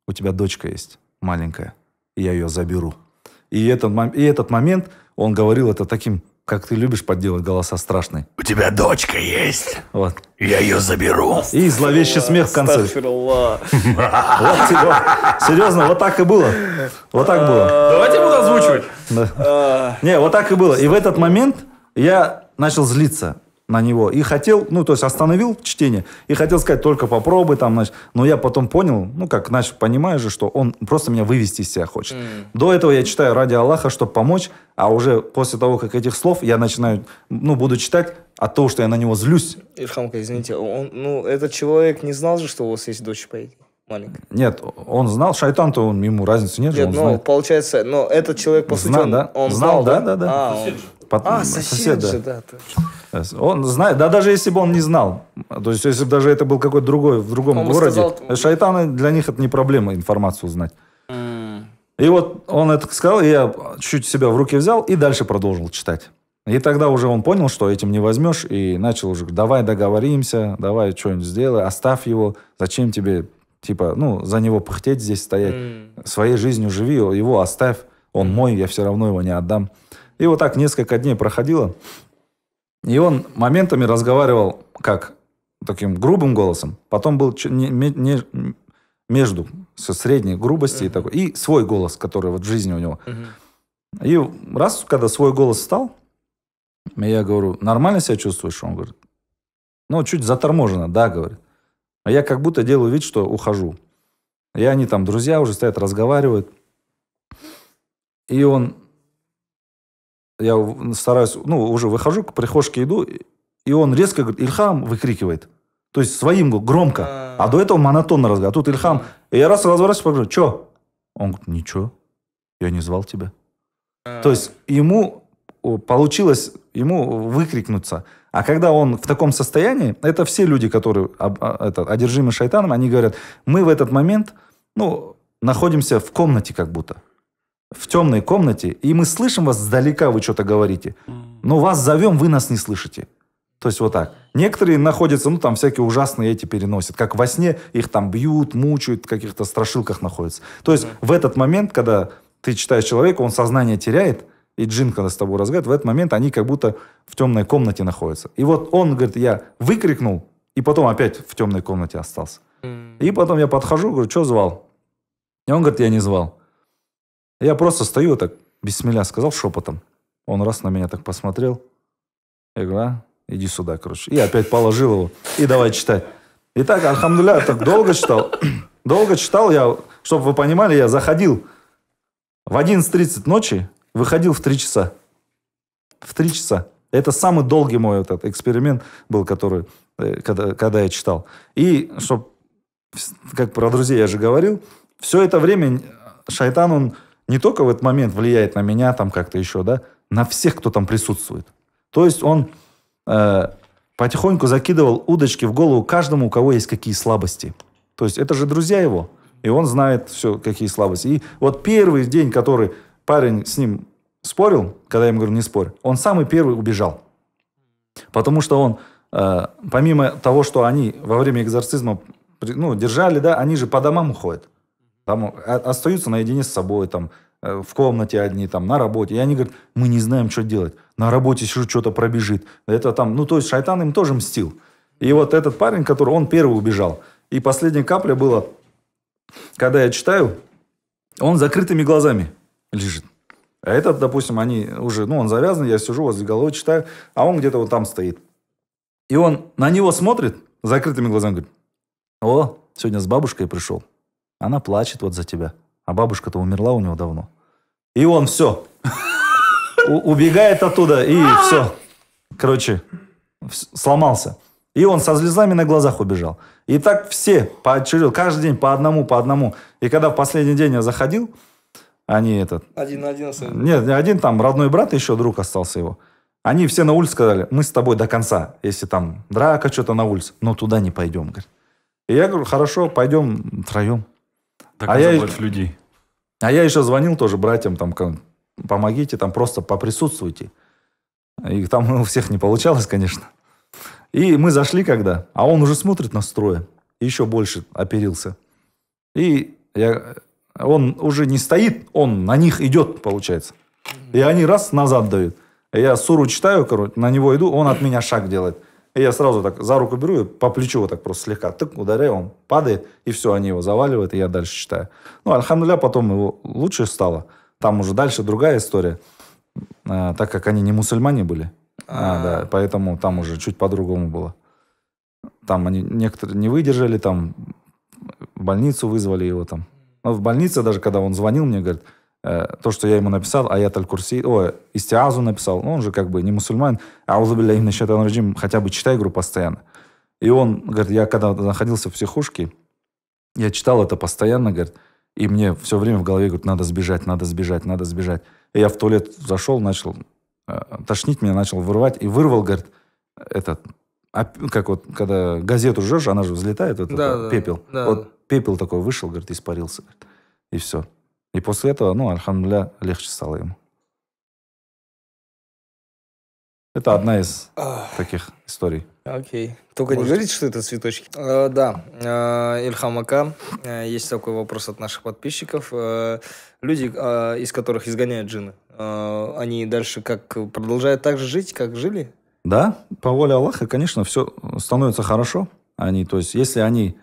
У тебя дочка есть маленькая. И я ее заберу. И этот, и этот момент он говорил это таким, как ты любишь подделать голоса страшный. У тебя дочка есть. Вот. Я ее заберу. И зловещий смех в конце. <laughs> Вот тебя. Серьезно, вот так и было. Вот так было. Давайте буду озвучивать. А. Не, вот так и было. И в этот момент я начал злиться на него. И хотел, ну, то есть остановил чтение и хотел сказать, только попробуй там, значит. Но я потом понял, ну, как, значит, понимаешь же, что он просто меня вывести из себя хочет. Mm. До этого я читаю ради Аллаха, чтобы помочь, а уже после того, как этих слов я начинаю, ну, буду читать, от того, что я на него злюсь. Ирхамка, извините, он, ну, этот человек не знал же, что у вас есть дочь, по идее маленькая. Нет, он знал, шайтан-то он, ему разницы нет, нет же, он ну, знает. получается, но ну, этот человек, по Зна, сути, да? он знал, знал, да? Да, да, А, сосед, он... Под... а, сосед, сосед же, да. Э, он знает, да даже если бы он не знал, а, то есть если бы даже это был какой-то другой, в другом он городе, сказал... Э, шайтаны для них это не проблема информацию узнать. И вот он это сказал, и я чуть себя в руки взял и дальше продолжил читать. И тогда уже он понял, что этим не возьмешь, и начал уже, давай договоримся, давай что-нибудь сделай, оставь его, зачем тебе типа, ну, за него пыхтеть здесь стоять, mm. своей жизнью живи, его оставь, он мой, я все равно его не отдам. И вот так несколько дней проходило. И он моментами разговаривал как таким грубым голосом, потом был не, не, между со средней грубости mm-hmm. и такой, и свой голос, который вот в жизни у него. Mm-hmm. И раз, когда свой голос стал, я говорю, нормально себя чувствуешь? Он говорит, ну, чуть заторможено да, говорит. А я как будто делаю вид, что ухожу. И они там, друзья уже стоят, разговаривают. И он... Я стараюсь... Ну, уже выхожу, к прихожке иду. И он резко говорит, Ильхам выкрикивает. То есть своим громко. А до этого монотонно разговаривал. А тут Ильхам... И я раз разворачиваюсь, говорю, что? Он говорит, ничего. Я не звал тебя. То есть ему получилось ему выкрикнуться. А когда он в таком состоянии, это все люди, которые а, это, одержимы шайтаном, они говорят, мы в этот момент ну, находимся в комнате как будто, в темной комнате, и мы слышим вас сдалека, вы что-то говорите. Но вас зовем, вы нас не слышите. То есть вот так. Некоторые находятся, ну там всякие ужасные эти переносят. Как во сне их там бьют, мучают, в каких-то страшилках находятся. То есть в этот момент, когда ты читаешь человека, он сознание теряет, и Джин, когда с тобой разговаривает, в этот момент они как будто в темной комнате находятся. И вот он говорит, я выкрикнул, и потом опять в темной комнате остался. И потом я подхожу, говорю, что звал? И он говорит, я не звал. Я просто стою так, бессмеля сказал шепотом. Он раз на меня так посмотрел. Я говорю, а, иди сюда, короче. И опять положил его. И давай читать. И так, алхамдуля, так долго читал. <clears throat> долго читал я, чтобы вы понимали, я заходил в 11.30 ночи, Выходил в 3 часа. В 3 часа. Это самый долгий мой вот этот эксперимент был, который, э, когда, когда я читал. И, чтоб, как про друзей я же говорил, все это время шайтан, он не только в этот момент влияет на меня там как-то еще, да, на всех, кто там присутствует. То есть он э, потихоньку закидывал удочки в голову каждому, у кого есть какие слабости. То есть это же друзья его. И он знает все, какие слабости. И вот первый день, который парень с ним спорил, когда я ему говорю, не спорь, он самый первый убежал. Потому что он, э, помимо того, что они во время экзорцизма ну, держали, да, они же по домам уходят. Там остаются наедине с собой, там, э, в комнате одни, там, на работе. И они говорят, мы не знаем, что делать. На работе еще что-то пробежит. Это там, ну, то есть шайтан им тоже мстил. И вот этот парень, который, он первый убежал. И последняя капля была, когда я читаю, он закрытыми глазами лежит. А этот, допустим, они уже, ну, он завязан, я сижу возле головы, читаю, а он где-то вот там стоит. И он на него смотрит закрытыми глазами, говорит, о, сегодня с бабушкой пришел. Она плачет вот за тебя. А бабушка-то умерла у него давно. И он все. Убегает оттуда и все. Короче, сломался. И он со слезами на глазах убежал. И так все поочередно, каждый день по одному, по одному. И когда в последний день я заходил, они этот... Один на один остался. Нет, не один, там родной брат еще друг остался его. Они все на улице сказали, мы с тобой до конца, если там драка что-то на улице, но туда не пойдем. Говорит. И я говорю, хорошо, пойдем втроем. Так а я еще, людей. А я еще звонил тоже братьям, там, помогите, там просто поприсутствуйте. И там у всех не получалось, конечно. И мы зашли когда, а он уже смотрит на строя, еще больше оперился. И я, он уже не стоит, он на них идет, получается. И они раз назад дают. Я суру читаю, короче, на него иду, он от меня шаг делает. И я сразу так за руку беру и по плечу вот так просто слегка тык ударяю, он падает, и все, они его заваливают, и я дальше читаю. Ну, Альхамдуля потом его лучше стало. Там уже дальше другая история, а, так как они не мусульмане были. А, а, да, поэтому там уже чуть по-другому было. Там они некоторые не выдержали, там больницу вызвали его там. Но в больнице даже, когда он звонил мне, говорит, э, то, что я ему написал, а аят аль-Курси, о, истиазу написал, ну, он же как бы не мусульман, аузабилля именно шайтан режим, хотя бы читай игру постоянно. И он, говорит, я когда находился в психушке, я читал это постоянно, говорит, и мне все время в голове говорит, надо сбежать, надо сбежать, надо сбежать. И я в туалет зашел, начал э, тошнить меня, начал вырывать, и вырвал, говорит, этот, как вот, когда газету жжешь, она же взлетает, вот да, этот да, пепел. Да. Вот пепел такой вышел, говорит, испарился. Говорит, и все. И после этого, ну, альхамдуля, легче стало ему. Это а. одна из а. таких историй. Окей. Okay. Только Может. не говорите, что это цветочки. Э, да, э, Ильхам Ака, э, есть такой вопрос от наших подписчиков. Э, люди, э, из которых изгоняют джины, э, они дальше как продолжают так же жить, как жили? Да, по воле Аллаха, конечно, все становится хорошо. Они, то есть, если они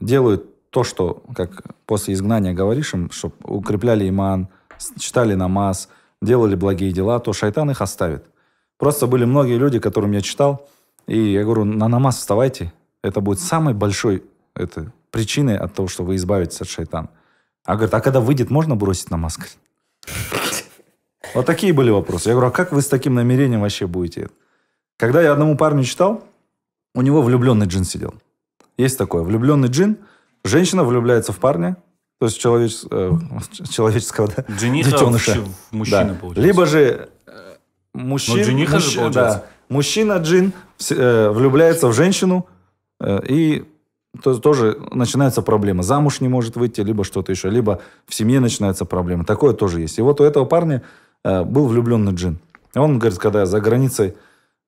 делают то, что, как после изгнания говоришь им, чтобы укрепляли иман, читали намаз, делали благие дела, то шайтан их оставит. Просто были многие люди, которым я читал, и я говорю, на намаз вставайте, это будет самой большой это, причиной от того, что вы избавитесь от шайтана. А говорит, а когда выйдет, можно бросить намаз? Вот такие были вопросы. Я говорю, а как вы с таким намерением вообще будете? Когда я одному парню читал, у него влюбленный джин сидел. Есть такое. Влюбленный джин – Женщина влюбляется в парня, то есть человеч... Э, человеческого, да? детеныша. в мужчину, да. получается. Либо же э, Но джениха мужч... же, получается. Да, мужчина джин э, влюбляется в женщину э, и то, тоже начинается проблема. Замуж не может выйти, либо что-то еще, либо в семье начинается проблема. Такое тоже есть. И вот у этого парня э, был влюбленный джин. он, говорит, когда за границей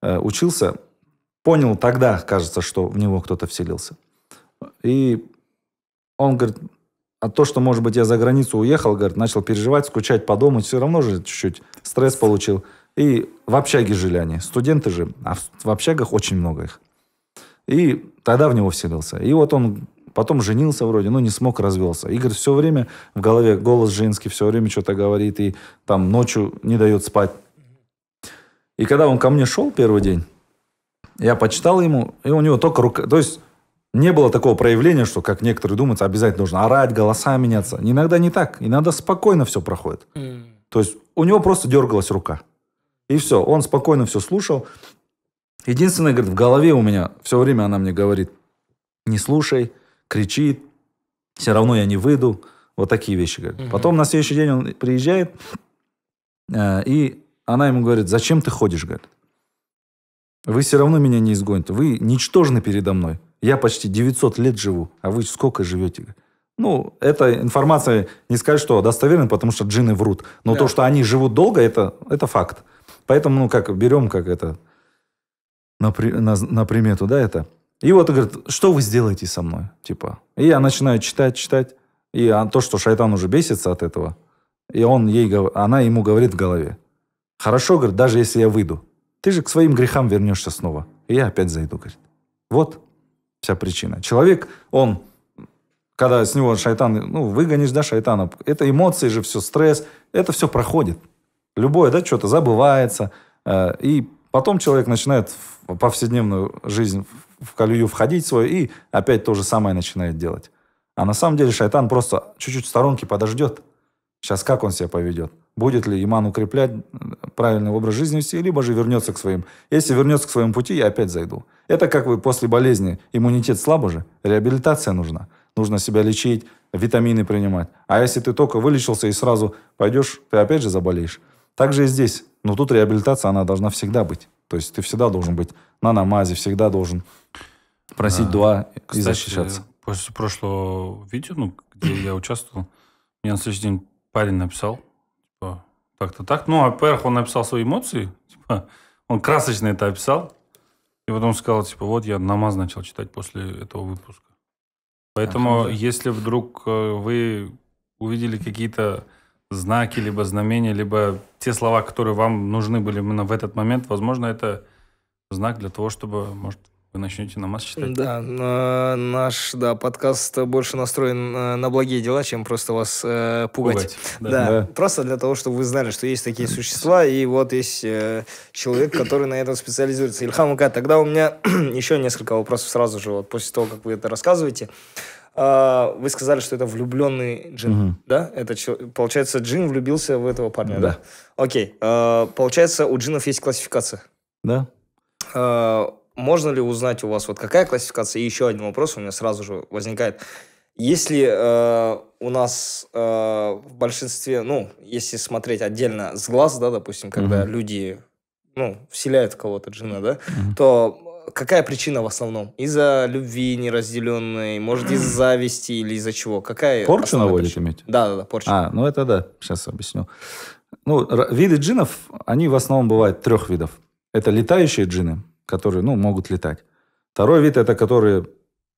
э, учился, понял тогда, кажется, что в него кто-то вселился. И он говорит, а то, что, может быть, я за границу уехал, говорит, начал переживать, скучать по дому, все равно же чуть-чуть стресс получил. И в общаге жили они, студенты же, а в общагах очень много их. И тогда в него вселился. И вот он потом женился вроде, но ну, не смог, развелся. И говорит все время в голове, голос женский все время что-то говорит, и там ночью не дает спать. И когда он ко мне шел первый день, я почитал ему, и у него только рука... То есть не было такого проявления, что, как некоторые думают, обязательно нужно орать, голоса меняться. Иногда не так. Иногда спокойно все проходит. Mm. То есть у него просто дергалась рука. И все, он спокойно все слушал. Единственное, говорит, в голове у меня все время она мне говорит, не слушай, кричит, все равно я не выйду. Вот такие вещи, говорит. Угу. Потом на следующий день он приезжает, э, и она ему говорит, зачем ты ходишь, говорит. Вы все равно меня не изгоните, вы ничтожны передо мной. Я почти 900 лет живу, а вы сколько живете? Ну, эта информация, не сказать, что достоверна, потому что джинны врут. Но да. то, что они живут долго, это, это факт. Поэтому, ну, как берем, как это, на, при, на, на примету, да, это. И вот говорит, что вы сделаете со мной, типа. И я начинаю читать, читать. И а то, что шайтан уже бесится от этого. И он ей, она ему говорит в голове. Хорошо, говорит, даже если я выйду. Ты же к своим грехам вернешься снова. И я опять зайду, говорит. Вот, вся причина. Человек, он когда с него шайтан, ну, выгонишь, да, шайтана. Это эмоции же, все, стресс, это все проходит. Любое, да, что-то забывается. Э, и потом человек начинает в повседневную жизнь, в колею входить свою, и опять то же самое начинает делать. А на самом деле шайтан просто чуть-чуть в сторонке подождет. Сейчас как он себя поведет? будет ли иман укреплять э, правильный образ жизни, у себя, либо же вернется к своим. Если вернется к своему пути, я опять зайду. Это как вы после болезни. Иммунитет слабо же. Реабилитация нужна. Нужно себя лечить, витамины принимать. А если ты только вылечился и сразу пойдешь, ты опять же заболеешь. Так же и здесь. Но тут реабилитация, она должна всегда быть. То есть ты всегда должен быть на намазе, всегда должен просить а, дуа кстати, и защищаться. После прошлого видео, ну, где я участвовал, мне на следующий день парень написал, так то так. Ну, во-первых, он написал свои эмоции. Типа, он красочно это описал. И потом сказал, типа, вот я намаз начал читать после этого выпуска. Поэтому, а если вдруг э, вы увидели какие-то знаки, либо знамения, либо те слова, которые вам нужны были именно в этот момент, возможно, это знак для того, чтобы, может, вы начнете намаз читать. Да, э, наш да, подкаст больше настроен э, на благие дела, чем просто вас э, пугать. пугать да. Да, да, просто для того, чтобы вы знали, что есть такие существа, и вот есть э, человек, который на этом специализируется. Ильхам Ука, тогда у меня <clears throat> еще несколько вопросов сразу же, вот после того, как вы это рассказываете. Э, вы сказали, что это влюбленный джин, угу. да? Это, получается, джин влюбился в этого парня, да? да? Окей. Э, получается, у джинов есть классификация. Да. А, можно ли узнать у вас, вот какая классификация? И еще один вопрос у меня сразу же возникает. Если э, у нас э, в большинстве, ну, если смотреть отдельно с глаз, да, допустим, когда mm-hmm. люди, ну, вселяют кого-то джина, да, mm-hmm. то какая причина в основном? Из-за любви неразделенной, может, из <clears throat> зависти или из-за чего? Какая порчу наводит причина? иметь? Да, да, да, порчу. А, ну это да, сейчас объясню. Ну, виды джинов, они в основном бывают трех видов. Это летающие джины, которые, ну, могут летать. Второй вид – это которые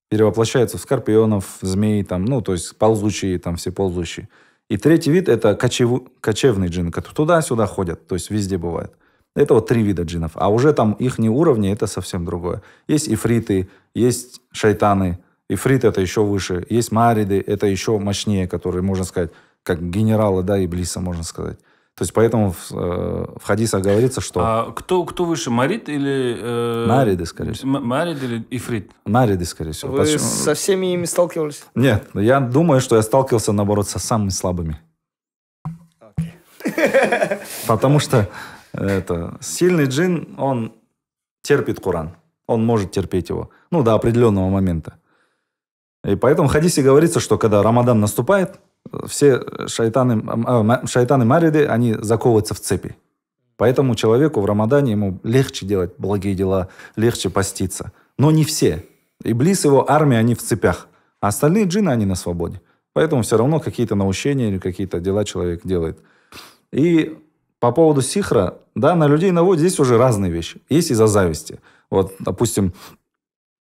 перевоплощаются в скорпионов, змей, там, ну, то есть ползучие, там, все ползущие. И третий вид – это кочев... кочевные джинны, которые туда-сюда ходят, то есть везде бывает. Это вот три вида джинов. А уже там их не уровни, это совсем другое. Есть ифриты, есть шайтаны. Ифрит – это еще выше. Есть мариды, это еще мощнее, которые, можно сказать, как генералы, да, и Иблиса, можно сказать. То есть поэтому в, э, в хадисах говорится, что... А кто, кто выше, Марид или... Э... Нариды, скорее всего. Марид или Ифрит? Мариды, скорее всего. Вы Почему? со всеми ими сталкивались? Нет, я думаю, что я сталкивался, наоборот, со самыми слабыми. Okay. Потому что э, это, сильный джин, он терпит Куран. Он может терпеть его. Ну, до определенного момента. И поэтому в хадисе говорится, что когда Рамадан наступает, все шайтаны, а, шайтаны мариды, они заковываются в цепи. Поэтому человеку в Рамадане ему легче делать благие дела, легче поститься. Но не все. и близ его армия, они в цепях. А остальные джины, они на свободе. Поэтому все равно какие-то наущения или какие-то дела человек делает. И по поводу сихра, да, на людей наводит здесь уже разные вещи. Есть из-за зависти. Вот, допустим,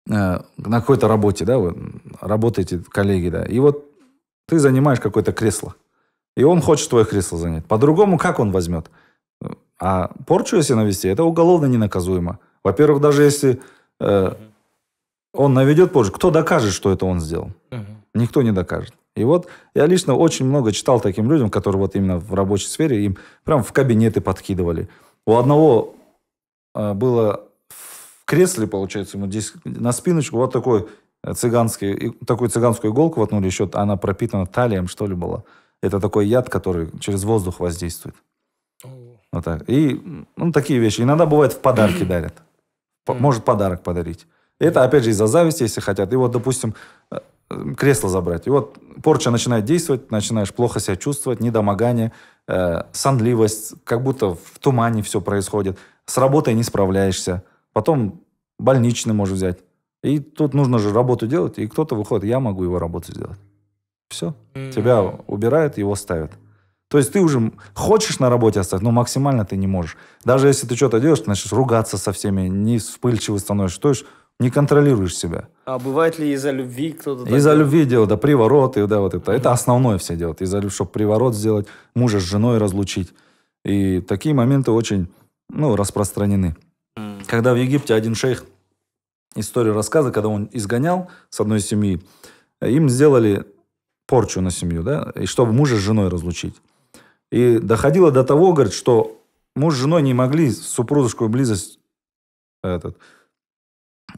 э, на какой-то работе, да, вы работаете коллеги, да, и вот ты занимаешь какое-то кресло. И он хочет твое кресло занять. По-другому как он возьмет? А порчу, если навести, это уголовно ненаказуемо. Во-первых, даже если э, он наведет позже, кто докажет, что это он сделал? Никто не докажет. И вот я лично очень много читал таким людям, которые вот именно в рабочей сфере, им прям в кабинеты подкидывали. У одного э, было в кресле, получается, ему здесь на спиночку вот такой цыганский, такую цыганскую иголку воткнули еще, она пропитана талием, что ли, была. Это такой яд, который через воздух воздействует. Вот так. И ну, такие вещи. Иногда бывает в подарки <clears throat> дарят. Может подарок подарить. это, опять же, из-за зависти, если хотят. И вот, допустим, э, э, кресло забрать. И вот порча начинает действовать, начинаешь плохо себя чувствовать, недомогание, э, сонливость, как будто в тумане все происходит. С работой не справляешься. Потом больничный можешь взять. И тут нужно же работу делать, и кто-то выходит, я могу его работу сделать. Все. Mm-hmm. Тебя убирают, его ставят. То есть ты уже хочешь на работе остаться, но максимально ты не можешь. Даже если ты что-то делаешь, ты начинаешь ругаться со всеми, не вспыльчивый становишься, то есть не контролируешь себя. А бывает ли из-за любви кто-то? Из-за делает? любви делают, да, привороты, да, вот это. Mm-hmm. Это основное все делают. Из-за любви, чтобы приворот сделать, мужа с женой разлучить. И такие моменты очень, ну, распространены. Mm-hmm. Когда в Египте один шейх историю рассказа, когда он изгонял с одной семьи, им сделали порчу на семью, да, и чтобы мужа с женой разлучить. И доходило до того, говорит, что муж с женой не могли супружескую близость этот,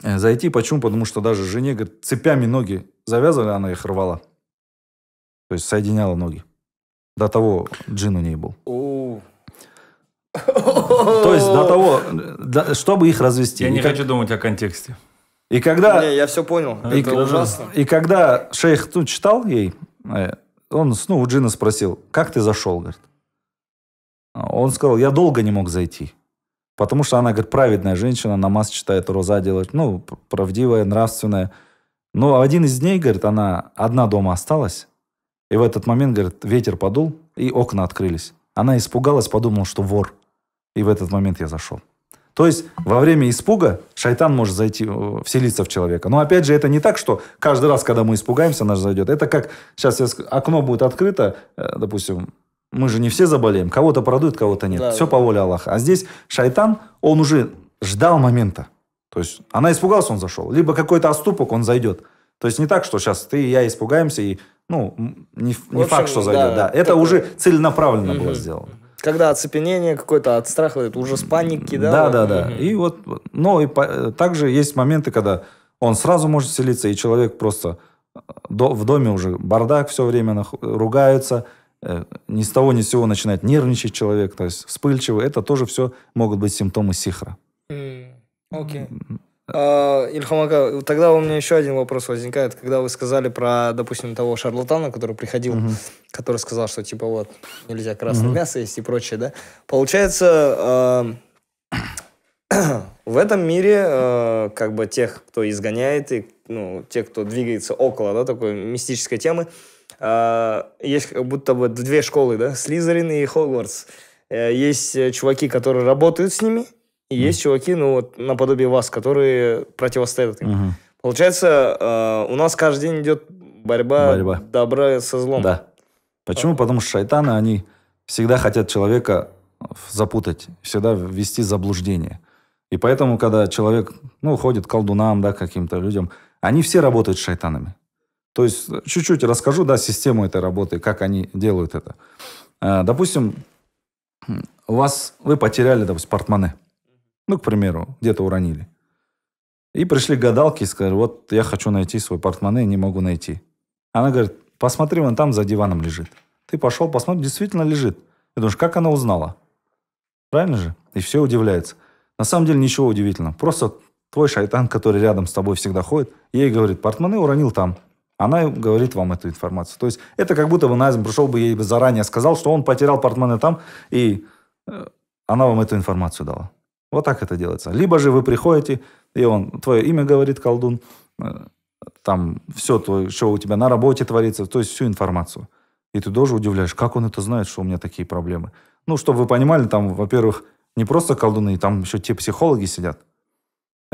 э, зайти. Почему? Потому что даже жене, говорит, цепями ноги завязывали, она их рвала. То есть соединяла ноги. До того джин у ней был. О, то есть до того, чтобы их развести. Я не хочу думать о контексте. И когда... Не, я все понял. А, Это ужасно. И когда шейх тут читал ей, э, он ну, у Джина спросил, как ты зашел? Говорит. А он сказал, я долго не мог зайти. Потому что она, говорит, праведная женщина, намаз читает, роза делает, ну, правдивая, нравственная. Но один из дней, говорит, она одна дома осталась. И в этот момент, говорит, ветер подул, и окна открылись. Она испугалась, подумала, что вор – и в этот момент я зашел. То есть во время испуга шайтан может зайти, э, вселиться в человека. Но опять же, это не так, что каждый раз, когда мы испугаемся, наш зайдет. Это как, сейчас я, окно будет открыто, э, допустим, мы же не все заболеем, кого-то продует, кого-то нет. Да, Все по воле Аллаха. А здесь шайтан, он уже ждал момента. То есть она испугалась, он зашел. Либо какой-то оступок он зайдет. То есть не так, что сейчас ты и я испугаемся, и ну, не, не общем, факт, что зайдет. Да, да. Это такое. уже целенаправленно угу. было сделано. Когда оцепенение какое-то от страха, это ужас паники, да? Да, да, да. И вот, но ну, и по, также есть моменты, когда он сразу может селиться, и человек просто э, до, в доме уже бардак все время нах, ругаются, э, ни с того ни с сего начинает нервничать человек, то есть вспыльчивый. Это тоже все могут быть симптомы сихра. Окей. Mm, okay. А, Ильхам Ака, тогда у меня еще один вопрос возникает. Когда вы сказали про, допустим, того шарлатана, который приходил, угу. который сказал, что типа вот нельзя красное угу. мясо есть и прочее, да? Получается, а, <clears throat> в этом мире а, как бы тех, кто изгоняет, и ну, те, кто двигается около да, такой мистической темы, есть как будто бы две школы, да, Слизерин и Хогвартс. Э, есть э, чуваки, которые работают с ними, и mm. есть чуваки, ну, вот наподобие вас, которые противостоят им. Mm-hmm. Получается, э, у нас каждый день идет борьба, борьба. добра со злом. Да. Почему? Потому что шайтаны, они всегда хотят человека запутать, всегда ввести заблуждение. И поэтому, когда человек, ну, ходит к колдунам, да, каким-то людям, они все работают с шайтанами. То есть э, чуть-чуть расскажу, да, систему этой работы, как они делают это. Э, допустим, у вас, вы потеряли, допустим, портмоне. Ну, к примеру, где-то уронили. И пришли гадалки и сказали, вот я хочу найти свой портмоне, не могу найти. Она говорит, посмотри, вон там за диваном лежит. Ты пошел, посмотри, действительно лежит. Ты думаешь, как она узнала? Правильно же? И все удивляется. На самом деле ничего удивительного. Просто твой шайтан, который рядом с тобой всегда ходит, ей говорит, портмоне уронил там. Она говорит вам эту информацию. То есть это как будто бы Назим пришел бы ей заранее сказал, что он потерял портмоне там, и э, она вам эту информацию дала. Вот так это делается. Либо же вы приходите, и он, твое имя говорит колдун, э, там все, то, что у тебя на работе творится, то есть всю информацию. И ты тоже удивляешь, как он это знает, что у меня такие проблемы. Ну, чтобы вы понимали, там, во-первых, не просто колдуны, там еще те психологи сидят.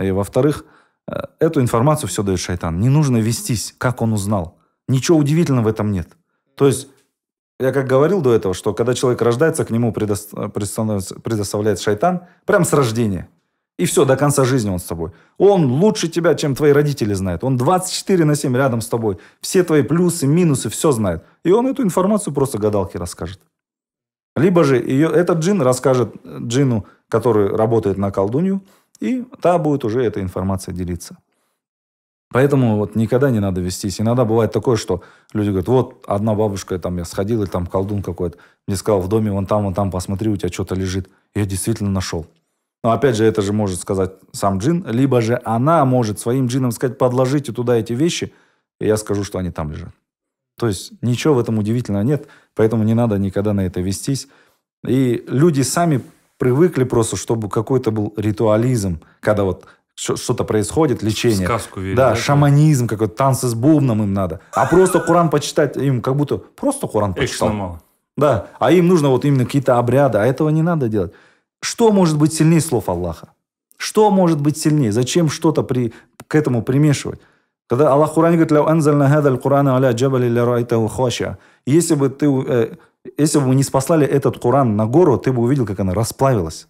И, во-вторых, э, эту информацию все дает шайтан. Не нужно вестись, как он узнал. Ничего удивительного в этом нет. То есть я как говорил до этого, что когда человек рождается, к нему предоставляет шайтан прям с рождения. И все, до конца жизни он с тобой. Он лучше тебя, чем твои родители знают. Он 24 на 7 рядом с тобой. Все твои плюсы, минусы, все знает. И он эту информацию просто гадалки расскажет. Либо же ее, этот джин расскажет джину, который работает на колдунью, и та будет уже эта информация делиться. Поэтому вот никогда не надо вестись. Иногда бывает такое, что люди говорят, вот одна бабушка, там я сходил, или там колдун какой-то, мне сказал, в доме вон там, вон там, посмотри, у тебя что-то лежит. Я действительно нашел. Но опять же, это же может сказать сам джин, либо же она может своим джинам сказать, подложите туда эти вещи, и я скажу, что они там лежат. То есть ничего в этом удивительного нет, поэтому не надо никогда на это вестись. И люди сами привыкли просто, чтобы какой-то был ритуализм, когда вот что-то происходит, лечение. Сказку верить. Да, да, шаманизм какой-то, танцы с бубном им надо. А просто Коран почитать им как будто просто Коран почитал. мало. Да, а им нужно вот именно какие-то обряды, а этого не надо делать. Что может быть сильнее слов Аллаха? Что может быть сильнее? Зачем что-то при, к этому примешивать? Когда Аллах в говорит, «Лау анзальна хадаль Курана аля джабали ля райтау хваша». Если бы ты, э, если бы мы не спаслали этот Куран на гору, ты бы увидел, как она расплавилась.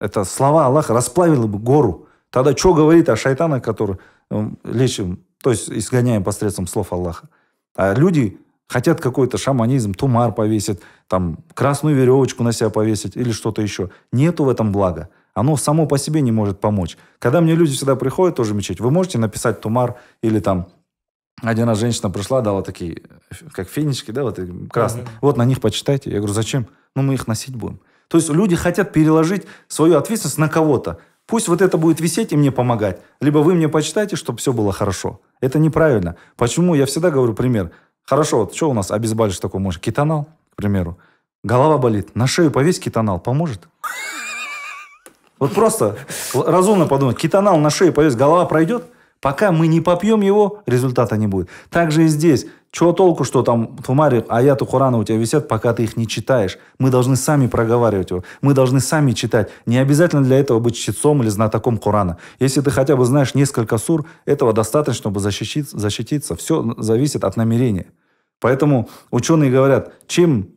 Это слова Аллаха расплавили бы гору. Тогда что говорит о шайтана, который эм, лечим, то есть изгоняем посредством слов Аллаха? А люди хотят какой-то шаманизм, тумар повесить, там красную веревочку на себя повесить или что-то еще. Нету в этом блага. Оно само по себе не может помочь. Когда мне люди всегда приходят тоже мечеть, вы можете написать тумар или там один раз женщина пришла, дала такие, как фенечки, да, вот красные. Mm-hmm. Вот на них почитайте. Я говорю, зачем? Ну, мы их носить будем. То есть люди хотят переложить свою ответственность на кого-то. Пусть вот это будет висеть и мне помогать. Либо вы мне почитайте, чтобы все было хорошо. Это неправильно. Почему? Я всегда говорю пример. Хорошо, вот что у нас обезболишь такой может? Кетонал, к примеру. Голова болит. На шею повесь кетонал. Поможет? Вот просто разумно подумать. Кетонал на шею повесь, голова пройдет. Пока мы не попьем его, результата не будет. Также и здесь. Чего толку, что там в Маре аяты Корана у тебя висят, пока ты их не читаешь? Мы должны сами проговаривать его. Мы должны сами читать. Не обязательно для этого быть чтецом или знатоком Корана. Если ты хотя бы знаешь несколько сур, этого достаточно, чтобы защититься. защититься. Все зависит от намерения. Поэтому ученые говорят, чем,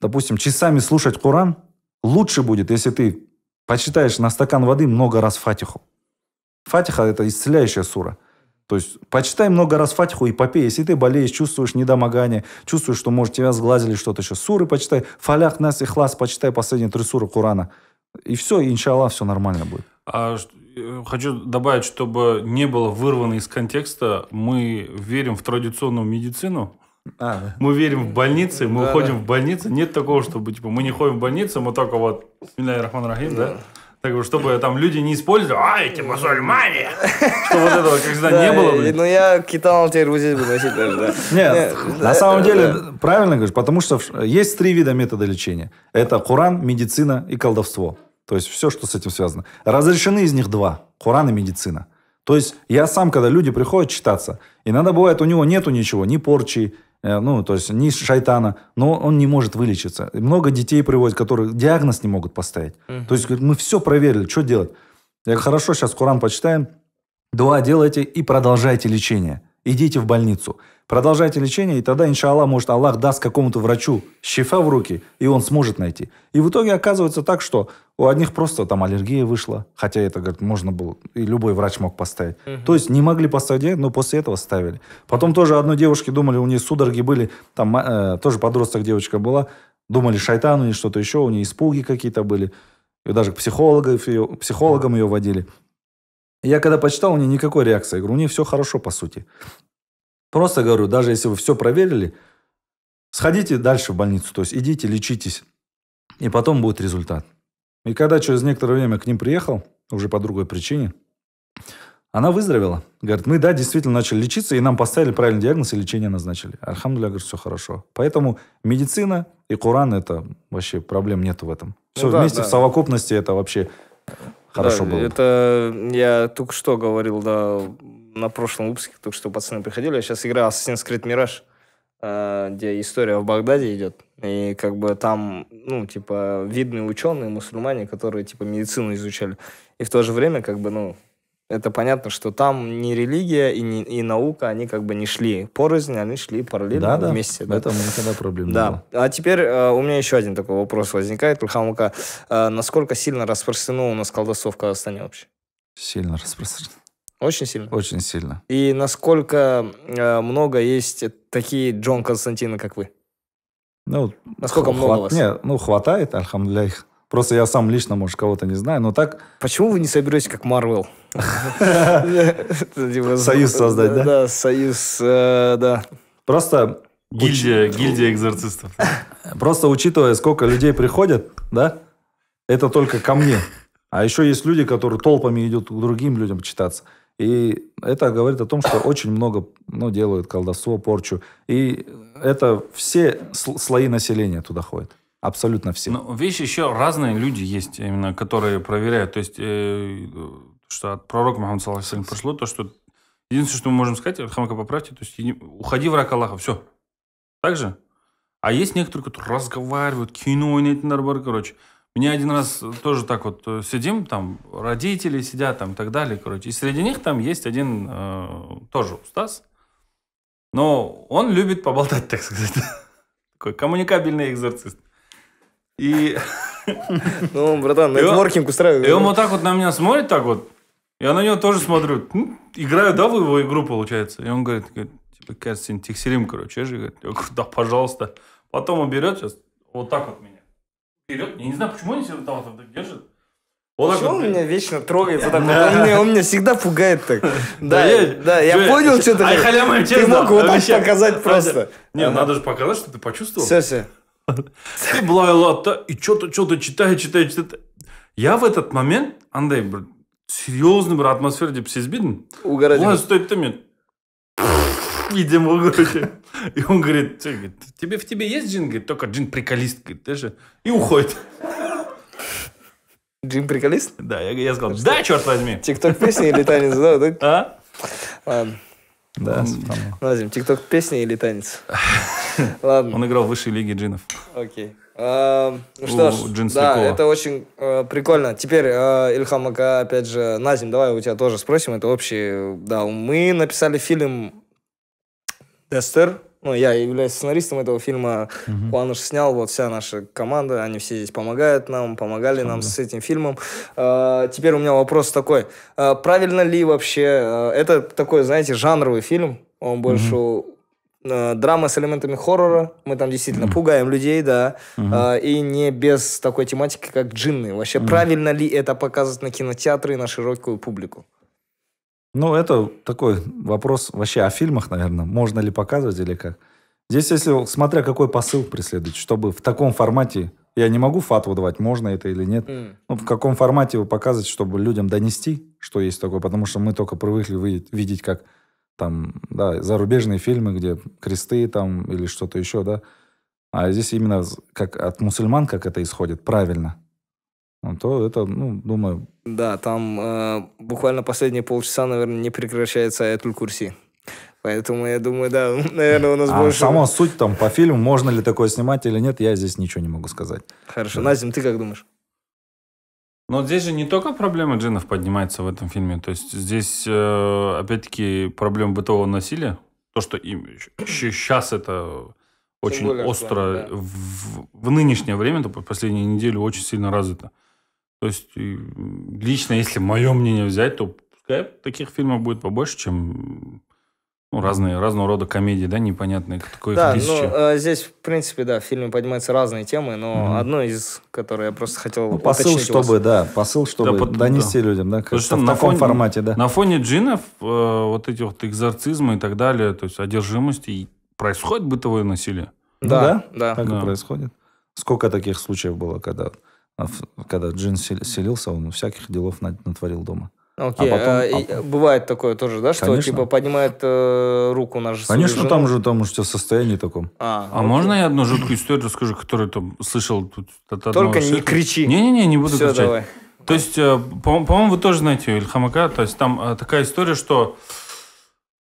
допустим, часами слушать Коран, лучше будет, если ты почитаешь на стакан воды много раз Фатиху. Фатиха – это исцеляющая сура – то есть почитай много раз Фатиху и попей. Если ты болеешь, чувствуешь недомогание, чувствуешь, что, может, тебя сглазили что-то еще. Суры почитай, фалях, нас и хлас, почитай последние три суры Курана. И все, и, иншаллах, все нормально будет. А э, хочу добавить, чтобы не было вырвано из контекста, мы верим в традиционную медицину, а. Мы верим в больницы, мы да, уходим да. в больницы. Нет такого, чтобы типа мы не ходим в больницу, мы только вот Милляй Рахман Рахим, да. да? Так вот, чтобы там люди не использовали, а, эти мусульмане! Что вот этого когда не было, блин. Ну, я китал теперь вот носить даже, да. Нет, на самом деле, правильно говоришь, потому что есть три вида метода лечения. Это Куран, медицина и колдовство. То есть все, что с этим связано. Разрешены из них два. Куран и медицина. То есть я сам, когда люди приходят читаться, иногда бывает, у него нету ничего, ни порчи, Э, ну, то есть ни шайтана, но он не может вылечиться. Много детей приводят, которые диагноз не могут поставить. Угу. То есть мы все проверили, что делать. Я говорю, хорошо, сейчас Коран почитаем. Два делайте и продолжайте лечение. Идите в больницу. Продолжайте лечение, и тогда, иншаллах, может, Аллах даст какому-то врачу щифа в руки, и он сможет найти. И в итоге оказывается так, что у одних просто там аллергия вышла, хотя это, говорит, можно было, и любой врач мог поставить. Угу. То есть не могли поставить, э, но после этого ставили. Потом тоже одной девушке думали, у нее судороги были, там э, тоже подросток девочка была, думали шайтан у нее что-то еще, у нее испуги какие-то были. И даже к психологам ее, психологам ее водили. Я когда почитал, у нее никакой реакции. Я говорю, у нее все хорошо, по сути. Просто говорю, даже если вы все проверили, сходите дальше в больницу, то есть идите, лечитесь, и потом будет результат. И когда через некоторое время к ним приехал, уже по другой причине, она выздоровела. Говорит, мы, да, действительно начали лечиться, и нам поставили правильный диагноз, и лечение назначили. Архамдуля, говорит, все хорошо. Поэтому медицина и Коран, это вообще проблем нету в этом. Все ну, да, вместе да. в совокупности это вообще хорошо да, было. Это я только что говорил, да, на прошлом выпуске, только что пацаны приходили, я сейчас играю Assassin's Creed Mirage, э, где история в Багдаде идет. И как бы там, ну, типа, видные ученые, мусульмане, которые, типа, медицину изучали. И в то же время, как бы, ну, это понятно, что там не религия и, не, и наука, они как бы не шли порознь, они шли параллельно да, вместе. Да, да. Это никогда проблем да. не было. А теперь э, у меня еще один такой вопрос возникает, Ильхамука. Э, насколько сильно распространена у нас колдовство в Казахстане вообще? Сильно распространено. Очень сильно? Очень сильно. И насколько э, много есть такие Джон Константина, как вы? Ну, насколько хват... много вас? Нет, ну, хватает, их. Просто я сам лично, может, кого-то не знаю, но так... Почему вы не соберетесь, как Марвел? <laughs> Типа, союз создать, да? Да, союз, э, да. Просто... Гильдия, гильдия экзорцистов. Просто учитывая, сколько людей приходят, да, это только ко мне. А еще есть люди, которые толпами идут к другим людям читаться. И это говорит о том, что очень много ну, делают колдовство, порчу. И это все слои населения туда ходят. Абсолютно все. Но, ну, видишь, еще разные люди есть, именно, которые проверяют. То есть, э, что от пророка Мухаммада пришло то, что единственное, что мы можем сказать, Хамака, поправьте, то есть, уходи в рак Аллаха, все. Так же? А есть некоторые, которые разговаривают, кино ойнайтындар короче. Мне один раз э, тоже так вот э, сидим, там родители сидят, там и так далее, короче. И среди них там есть один э, тоже Устас, но он любит поболтать, так сказать. <laughs> Такой коммуникабельный экзорцист. И... <laughs> Ну, братан, нетворкинг устраивает. И он вот так вот на меня смотрит, так вот. Я на него тоже смотрю. Играю, да, в его игру, получается. И он говорит, типа, Керстин, тексерим, короче. Я же говорю, да, пожалуйста. Потом он берет сейчас вот так вот меня вперед. Я не знаю, почему они себя там, там так держат. Он Почему он меня вечно трогает? Вот так Он, меня, он меня всегда пугает так. <laughs> Да, да, я понял, что ты... Ты мог вот так показать просто. Не, надо же показать, что ты почувствовал. Все, все. Ты былай и что-то, что-то читаю, читаю, читаю. Я в этот момент, Андрей, серьезный бір атмосфера деп сезбедім угорать былай ұстайды ты меня. <laughs> видимо, говорит. И он говорит, тебе в тебе есть джин? Говорит, только джин приколист, говорит, ты же. И уходит. Джин приколист? Да, я, я сказал, да, черт возьми. Тикток песни или танец, да? А? Ладно. Да, Назим, тикток песни или танец? Ладно. Он играл в высшей лиге джинов. Окей. Ну что ж, да, это очень э, прикольно. Теперь э, Ильхам а, опять же, Назим, давай у тебя тоже спросим, это общий, да, мы написали фильм Эстер, ну, я являюсь сценаристом этого фильма. Угу. Куаныш снял, вот вся наша команда, они все здесь помогают нам, помогали Сам, нам да. с этим фильмом. А, теперь у меня вопрос такой. А, правильно ли вообще... А, это такой, знаете, жанровый фильм, он больше... А, Драма с элементами хоррора. Мы там действительно mm пугаем людей, да. Mm-hmm. И не без такой тематики, как джинны. Вообще, mm правильно ли это показывать на кинотеатры и на широкую публику? Ну, это такой вопрос вообще о фильмах, наверное. Можно ли показывать или как? Здесь, если смотря какой посыл преследует, чтобы в таком формате я не могу фатву давать, можно это или нет. Mm. Ну, в каком формате его показывать, чтобы людям донести, что есть такое, потому что мы только привыкли видеть как там, да, зарубежные фильмы, где кресты там или что-то еще, да. А здесь именно как от мусульман, как это исходит, правильно. Ну, то это, ну, думаю... Да, там э, буквально последние полчаса, наверное, не прекращается Айтуль Курси. Поэтому я думаю, да, <laughs> наверное, у нас а больше... сама суть там по фильму, можно ли такое снимать или нет, я здесь ничего не могу сказать. Хорошо. Да. Назим, ты как думаешь? Но ну, здесь же не только проблема джинов поднимается в этом фильме. То есть здесь, э, опять-таки, проблема бытового насилия. То, что им сейчас это очень более, остро, да. в, в нынешнее время, то последнюю неделю очень сильно развито. То есть лично, если мое мнение взять, то пускай таких фильмов будет побольше, чем ну, разные, разного рода комедии, да, непонятные, какой да, Ну, э, здесь, в принципе, да, в фильме поднимаются разные темы, но mm одно из, которое я просто хотел ну, посыл, чтобы, да, посыл, чтобы да, донести да. людям, да, как что в на таком фоне, формате, да. На фоне джинов, э, вот этих вот экзорцизма и так далее, то есть одержимости, происходит бытовое насилие. Ну да, да, да. так да. и происходит. Сколько таких случаев было, когда а когда Джин селился, он всяких делов натворил дома. Окей, а потом, а, а... бывает такое тоже, да, что Конечно. типа поднимает э, руку на Конечно, жену. там же, там же у тебя состояние таком. А, а ну, можно я одну жуткую историю расскажу, которую там слышал тут от Только не кричи. Не-не-не, не буду Все, кричать. Давай. То есть, э, по-моему, по вы тоже знаете Ильхамака, то есть там э, такая история, что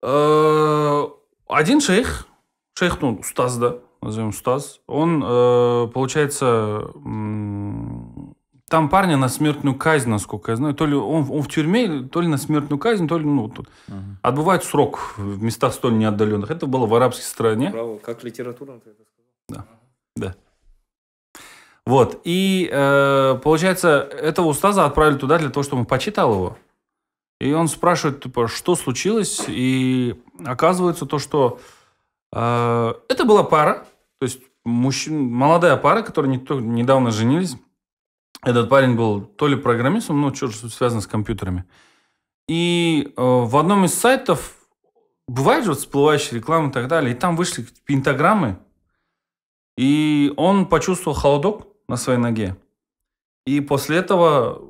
э, один шейх, шейх, ну, устаз, да, назовем устаз, он, э, получается, там парня на смертную казнь, насколько я знаю. То ли он, он в тюрьме, то ли на смертную казнь, то ли ну, тут. Угу. Отбывает срок в местах столь неотдаленных. Это было в арабской стране. Право, как литературно ты это сказал. Да, ага. да. Вот. И э, получается, этого устаза отправили туда для того, чтобы он почитал его. И он спрашивает, типа, что случилось? И оказывается то, что э, это была пара, то есть мужчина, молодая пара, которые не, недавно женились. Этот парень был то ли программистом, ну, что-то связано с компьютерами. И э, в одном из сайтов бывает же вот всплывающая реклама и так далее, и там вышли пентаграммы, и он почувствовал холодок на своей ноге. И после этого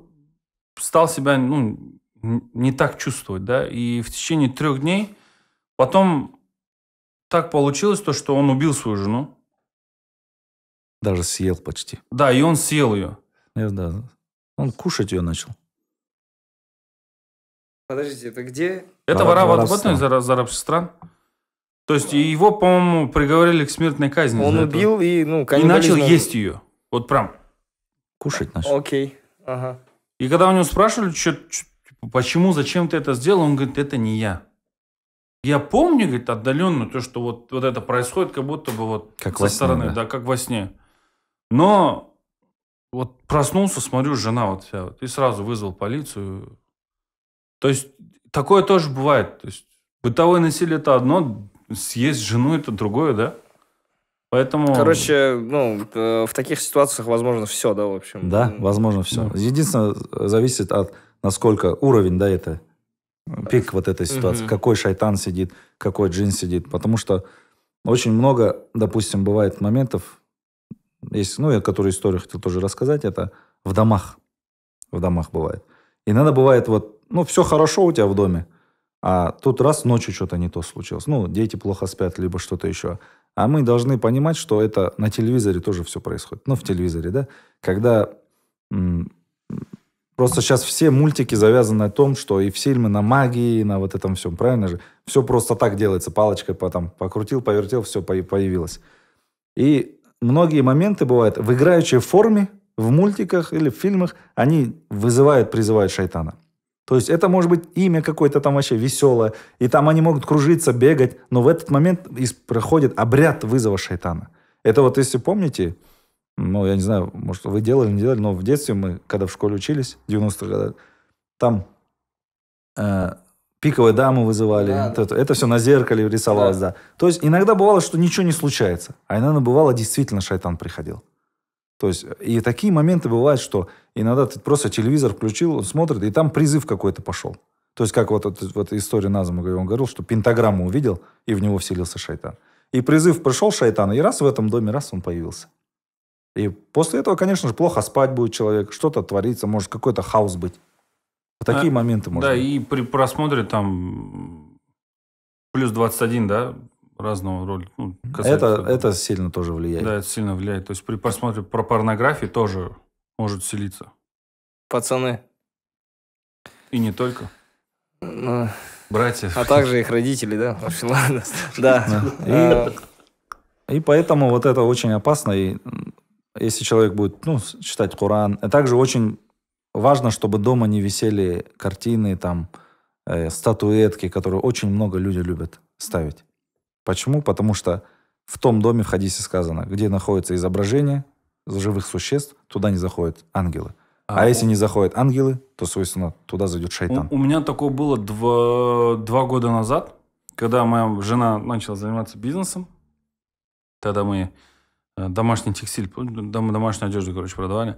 стал себя ну, не так чувствовать, да, и в течение трех дней потом так получилось то, что он убил свою жену. Даже съел почти. Да, и он съел ее. Я, да. Он кушать ее начал. Подождите, это где? Это вора воровство из арабских стран. То есть его, по-моему, приговорили к смертной казни. Он убил и, ну, И начал есть ее. Вот прям. Кушать начал. Окей. Ага. И когда у него спрашивали, что, типа, почему, зачем ты это сделал, он говорит, это не я. Я помню, говорит, отдаленно то, что вот, вот это происходит, как будто бы вот как со сне, стороны, да. да, как во сне. Но вот проснулся, смотрю, жена вот вся, вот, и сразу вызвал полицию. То есть такое тоже бывает. То есть бытовое насилие это одно, съесть жену это другое, да? Поэтому... Короче, ну, э, в таких ситуациях возможно все, да, в общем. Да, возможно все. Да. Ну. Единственное, зависит от насколько уровень, да, это пик вот этой ситуации. Угу. Какой шайтан сидит, какой джин сидит. Потому что очень много, допустим, бывает моментов, есть, ну, я которую историю хотел тоже рассказать, это в домах. В домах бывает. И надо бывает вот, ну, все хорошо у тебя в доме, а тут раз ночью что-то не то случилось. Ну, дети плохо спят, либо что-то еще. А мы должны понимать, что это на телевизоре тоже все происходит. Ну, в телевизоре, да? Когда Просто сейчас все мультики завязаны на том, что и фильмы на магии, на вот этом всем, правильно же? Все просто так делается, палочкой потом покрутил, повертел, все появилось. И многие моменты бывают в играющей форме, в мультиках или в фильмах, они вызывают, призывают шайтана. То есть это может быть имя какое-то там вообще веселое, и там они могут кружиться, бегать, но в этот момент проходит обряд вызова шайтана. Это вот если помните, ну, я не знаю, может, вы делали, не делали, но в детстве мы, когда в школе учились, 90-х годах, там э, пиковой дамы вызывали. Да, это, да. это все на зеркале рисовалось, да. да. То есть иногда бывало, что ничего не случается. А иногда бывало, действительно шайтан приходил. То есть и такие моменты бывают, что иногда ты просто телевизор включил, он смотрит, и там призыв какой-то пошел. То есть как вот, эта вот история Назма, он говорил, что пентаграмму увидел, и в него вселился шайтан. И призыв пришел шайтан, и раз в этом доме, раз он появился. И после этого, конечно же, плохо спать будет человек, что-то творится, может какой-то хаос быть. Такие а, моменты можно. Да, и при просмотре там плюс 21, да, разного роли. Ну, это, это сильно тоже влияет. Да, это сильно влияет. То есть при просмотре про порнографии тоже может селиться. Пацаны. И не только. Ну, Братья. А также их родители, да? вообще ладно. <laughs> Да. И, а. и поэтому вот это очень опасно. И если человек будет ну, читать Коран, а также очень важно, чтобы дома не висели картины, там, э, статуэтки, которые очень много люди любят ставить. Почему? Потому что в том доме в хадисе сказано, где находится изображение живых существ, туда не заходят ангелы. А, а если не заходят ангелы, то, собственно, туда зайдет шайтан. У, у меня такое было два, два года назад, когда моя жена начала заниматься бизнесом. Тогда мы э, домашний текстиль, домашнюю одежду, короче, продавали.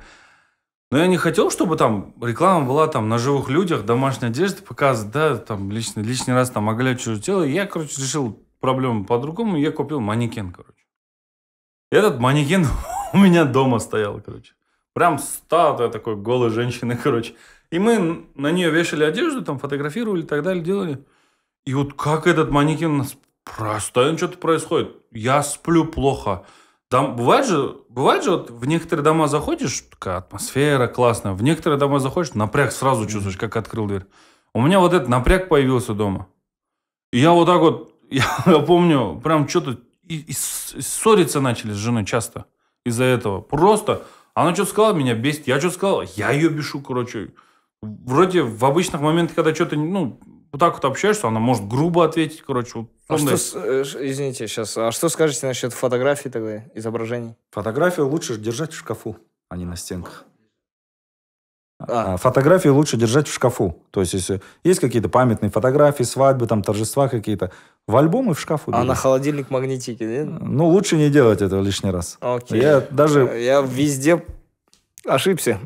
Но я не хотел, чтобы там реклама была там на живых людях, домашняя одежда показывать. да, там лишний, лишний раз там оголять чужое тело. Я, короче, решил проблему по-другому, я купил манекен, короче. Этот манекен <laughs> у меня дома стоял, короче. Прям статуя такой голой женщины, <laughs> короче. И мы на нее вешали одежду, там фотографировали и так далее, делали. И вот как этот манекен у нас простой, что-то происходит. Я сплю плохо. Там бывает же, бывает же, вот в некоторые дома заходишь, такая атмосфера классная, в некоторые дома заходишь, напряг сразу чувствуешь, как открыл дверь. У меня вот этот напряг появился дома. И я вот так вот, я, <laughs> я помню, прям что-то и, и ссориться начали с женой часто из-за этого. Просто она что сказала, меня бесит, я что сказал, я ее бешу, короче. Вроде в обычных моментах, когда что-то, ну, вот так вот общаешься, она может грубо ответить, короче. Вот, а что, с, э, извините, сейчас, а что скажете насчет фотографий тогда, изображений? Фотографию лучше держать в шкафу, а не на стенках. А. а фотографии лучше держать в шкафу. То есть, если есть какие-то памятные фотографии, свадьбы, там, торжества какие-то, в альбомы в шкафу. А на холодильник магнитики, да? Ну, лучше не делать этого лишний раз. Окей. Я даже... Я везде ошибся.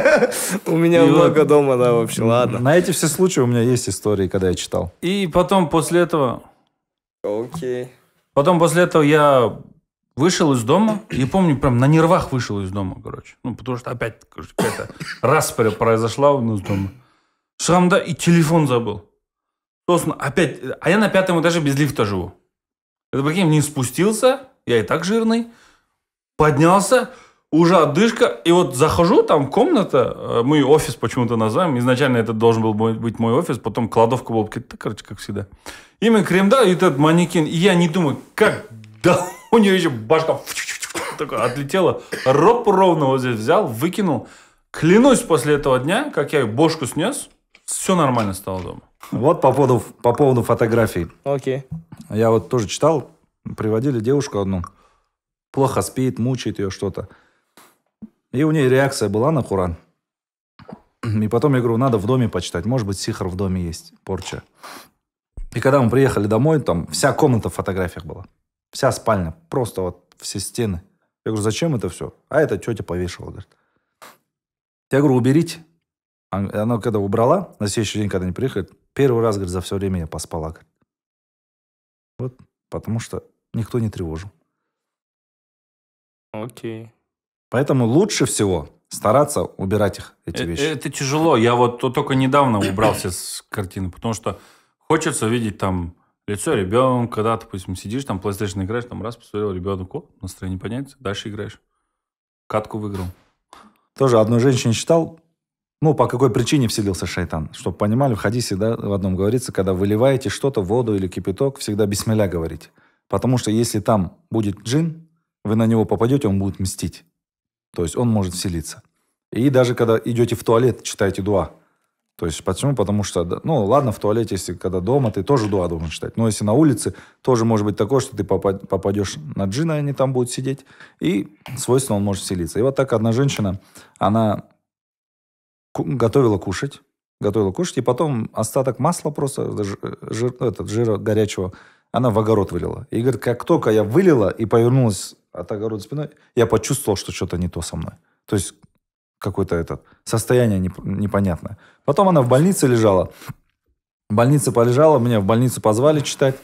<laughs> У меня много дома, да, вообще, ладно. На эти все случаи у меня есть истории, когда я читал. И потом после этого... Окей. Потом после этого я вышел из дома, Я помню, прям на нервах вышел из дома, короче. Ну, потому что опять какая-то <laughs> распоря произошла у нас дома. да, и телефон забыл. Сосно, опять... А я на пятом этаже без лифта живу. Это прикинь, не спустился, я и так жирный, поднялся, уже отдышка, и вот захожу, там комната, э, мы офис почему-то называем, изначально это должен был быть мой офис, потом кладовка была, так, короче, как всегда. Имя Кремда и этот манекен, и я не думаю, как, да, <laughs> у нее еще башка такая отлетела, роп ровно вот здесь взял, выкинул. Клянусь, после этого дня, как я бошку снес, все нормально стало дома. Вот по поводу, по поводу фотографий. Окей. Okay. Я вот тоже читал, приводили девушку одну, плохо спит, мучает ее что-то. И у нее реакция была на Куран. И потом я говорю, надо в доме почитать. Может быть, сихар в доме есть, порча. И когда мы приехали домой, там вся комната в фотографиях была. Вся спальня, просто вот все стены. Я говорю, зачем это все? А это тетя повешала, говорит. Я говорю, уберите. А она когда убрала, на следующий день, когда они приехали, первый раз, говорит, за все время я поспала. Говорит. Вот, потому что никто не тревожил. Окей. Поэтому лучше всего стараться убирать их, эти э, вещи. Это тяжело. Я вот только недавно убрался с картины, потому что хочется видеть там лицо ребенка, когда, допустим, сидишь, там PlayStation играешь, там раз посмотрел ребенок, о, настроение подняется, дальше играешь. Катку выиграл. Тоже одну женщину читал, ну, по какой причине вселился шайтан. Чтобы понимали, в хадисе, да, в одном говорится, когда выливаете что-то, воду или кипяток, всегда бисмилля говорите. Потому что если там будет джин, вы на него попадете, он будет мстить. То есть он может вселиться. И даже когда идете в туалет, читайте дуа. То есть почему? Потому что, ну ладно, в туалете, если когда дома, ты тоже дуа должен читать. Но если на улице, тоже может быть такое, что ты попадешь на джина, они там будут сидеть, и свойственно он может вселиться. И вот так одна женщина, она готовила кушать, готовила кушать, и потом остаток масла просто, э, э, жир, этот, жира горячего, она в огород вылила. И говорит, как только я вылила и повернулась от огорода спиной, я почувствовал, что что-то не то со мной. То есть какое-то этот состояние непонятное. Потом она в больнице лежала. В больнице полежала, меня в больницу позвали читать.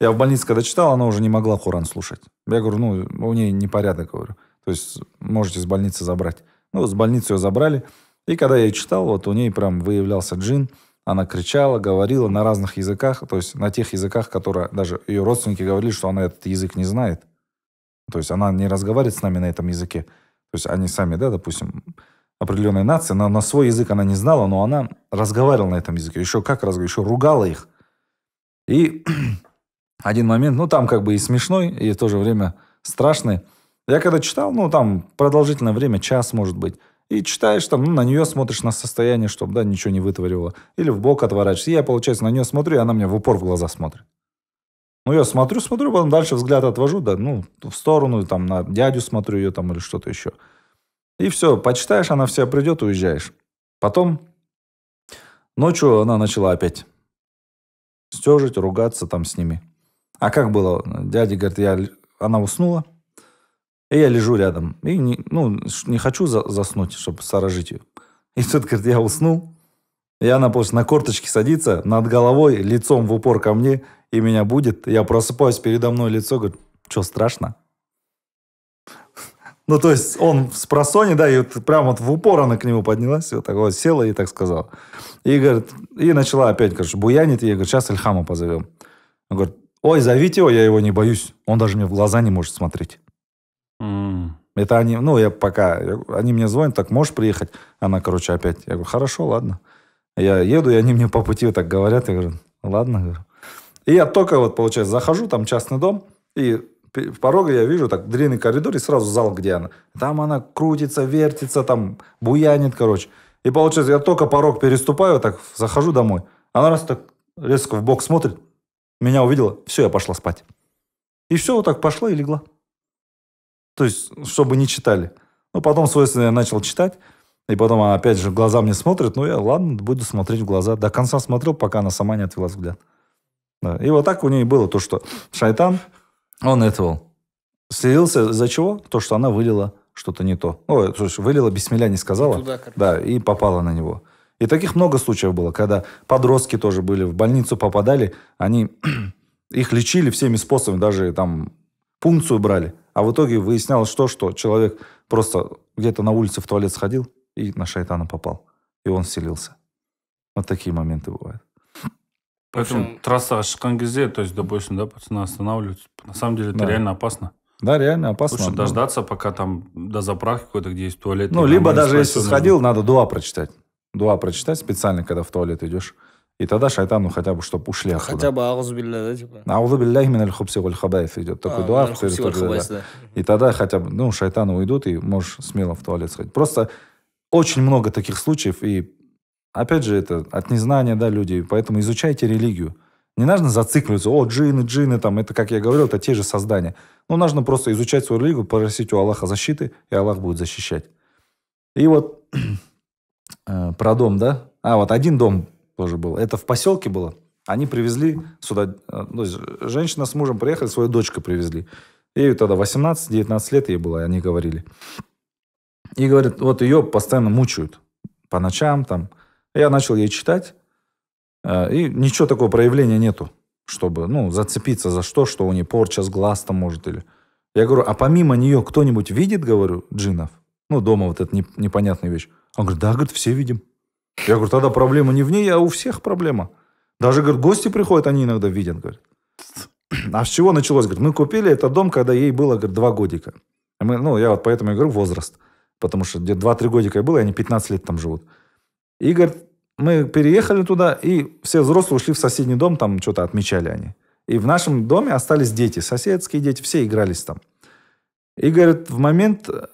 Я в больнице, когда читал, она уже не могла Коран слушать. Я говорю, ну, у нее непорядок, говорю. То есть можете с больницы забрать. Ну, с больницы ее забрали. И когда я ее читал, вот у нее прям выявлялся джин. Она кричала, говорила на разных языках, то есть на тех языках, которые даже ее родственники говорили, что она этот язык не знает. То есть она не разговаривает с нами на этом языке. То есть они сами, да, допустим, определенной нации, но на свой язык она не знала, но она разговаривала на этом языке. Еще как раз, еще ругала их. И <clears throat> один момент, ну там как бы и смешной, и в то же время страшный. Я когда читал, ну там продолжительное время, час может быть, и читаешь там, ну, на нее смотришь на состояние, чтобы, да, ничего не вытворило. Или в бок отворачиваешься. И я, получается, на нее смотрю, и она мне в упор в глаза смотрит. Ну, я смотрю, смотрю, потом дальше взгляд отвожу, да, ну, в сторону, там, на дядю смотрю ее там или что-то еще. И все, почитаешь, она вся придет, уезжаешь. Потом ночью она начала опять стежить, ругаться там с ними. А как было? Дядя говорит, я... она уснула, и я лежу рядом. И не, ну, не хочу за, заснуть, чтобы сорожить ее. И тут, говорит, я уснул. И она после на корточке садится, над головой, лицом в упор ко мне, и меня будет. Я просыпаюсь, передо мной лицо, говорит, что, страшно? <laughs> Ну, то есть он с просони, да, и вот прям вот в упор она к нему поднялась, вот так вот села и так сказала. И, говорит, и начала опять, короче, буянит, и я говорю, сейчас Ильхама позовем. Он говорит, ой, зовите его, я его не боюсь. Он даже мне в глаза не может смотреть. Mm. Это они, ну, я пока, они мне звонят, так, можешь приехать? Она, короче, опять. Я говорю, хорошо, ладно. Я еду, и они мне по пути так говорят, я говорю, ладно, говорю. И я только вот, получается, захожу, там частный дом, и в пороге я вижу так длинный коридор и сразу зал, где она. Там она крутится, вертится, там буянит, короче. И получается, я только порог переступаю, так захожу домой. Она раз так резко в бок смотрит, меня увидела, все, я пошла спать. И все, вот так пошла и легла. То есть, чтобы не читали. Ну, потом, соответственно, я начал читать. И потом она опять же глаза мне смотрит. Ну, я, ладно, буду смотреть в глаза. До конца смотрел, пока она сама не отвела взгляд. Да. И вот так у нее было то, что шайтан... Он этого. Следился за чего? То, что она вылила что-то не то. Ну, слушай, вылила, бессмеля не сказала. Туда, да, и попала на него. И таких много случаев было, когда подростки тоже были, в больницу попадали, они <clears throat> их лечили всеми способами, даже там пункцию брали. А в итоге выяснялось что что человек просто где-то на улице в туалет сходил и на шайтана попал. И он вселился. Вот такие моменты бывают. Поэтому общем... трасса шыққан кезде, то есть, допустим, да, пацаны останавливаются. На самом деле это да. реально опасно. Да, реально опасно. Лучше дождаться, пока там до заправки какой-то, где есть туалет. Ну, либо даже если сходил, надо дуа прочитать. Дуа прочитать специально, когда в туалет идешь. И тогда шайтану хотя бы, чтобы ушли Хотя бы аузу билля, да, типа? Аузу именно мин аль-хубси хабаев идет. Такой а, дуа. Да. Да. И тогда хотя бы, ну, шайтаны уйдут, и можешь смело в туалет сходить. Просто очень много таких случаев, и опять же, это от незнания, да, люди. Поэтому изучайте религию. Не нужно зацикливаться, о, джины, джины, там, это, как я говорил, это те же создания. Ну, нужно просто изучать свою религию, просить у Аллаха защиты, и Аллах будет защищать. И вот <clears throat> э, про дом, да? А, вот один дом тоже был. Это в поселке было. Они привезли сюда, э, ну, женщина с мужем приехали, свою дочку привезли. Ей тогда 18-19 лет ей было, они говорили. И говорят, вот ее постоянно мучают по ночам, там, я начал ей читать, э, и ничего такого проявления нету, чтобы, ну, зацепиться за что, что у нее порча с глаз там может или... Я говорю, а помимо нее кто-нибудь видит, говорю, джинов? Ну, дома вот эта непонятная вещь. Он говорит, да, говорит, все видим. Я говорю, тогда проблема не в ней, а у всех проблема. Даже, говорит, гости приходят, они иногда видят, говорит. А с чего началось? Говорит, мы купили этот дом, когда ей было, говорит, два годика. Мы, ну, я вот поэтому и говорю возраст. Потому что где-то 2-3 годика я был, и они 15 лет там живут. Игорь, мы переехали туда, и все взрослые ушли в соседний дом, там что-то отмечали они. И в нашем доме остались дети, соседские дети, все игрались там. И, говорит, в момент э,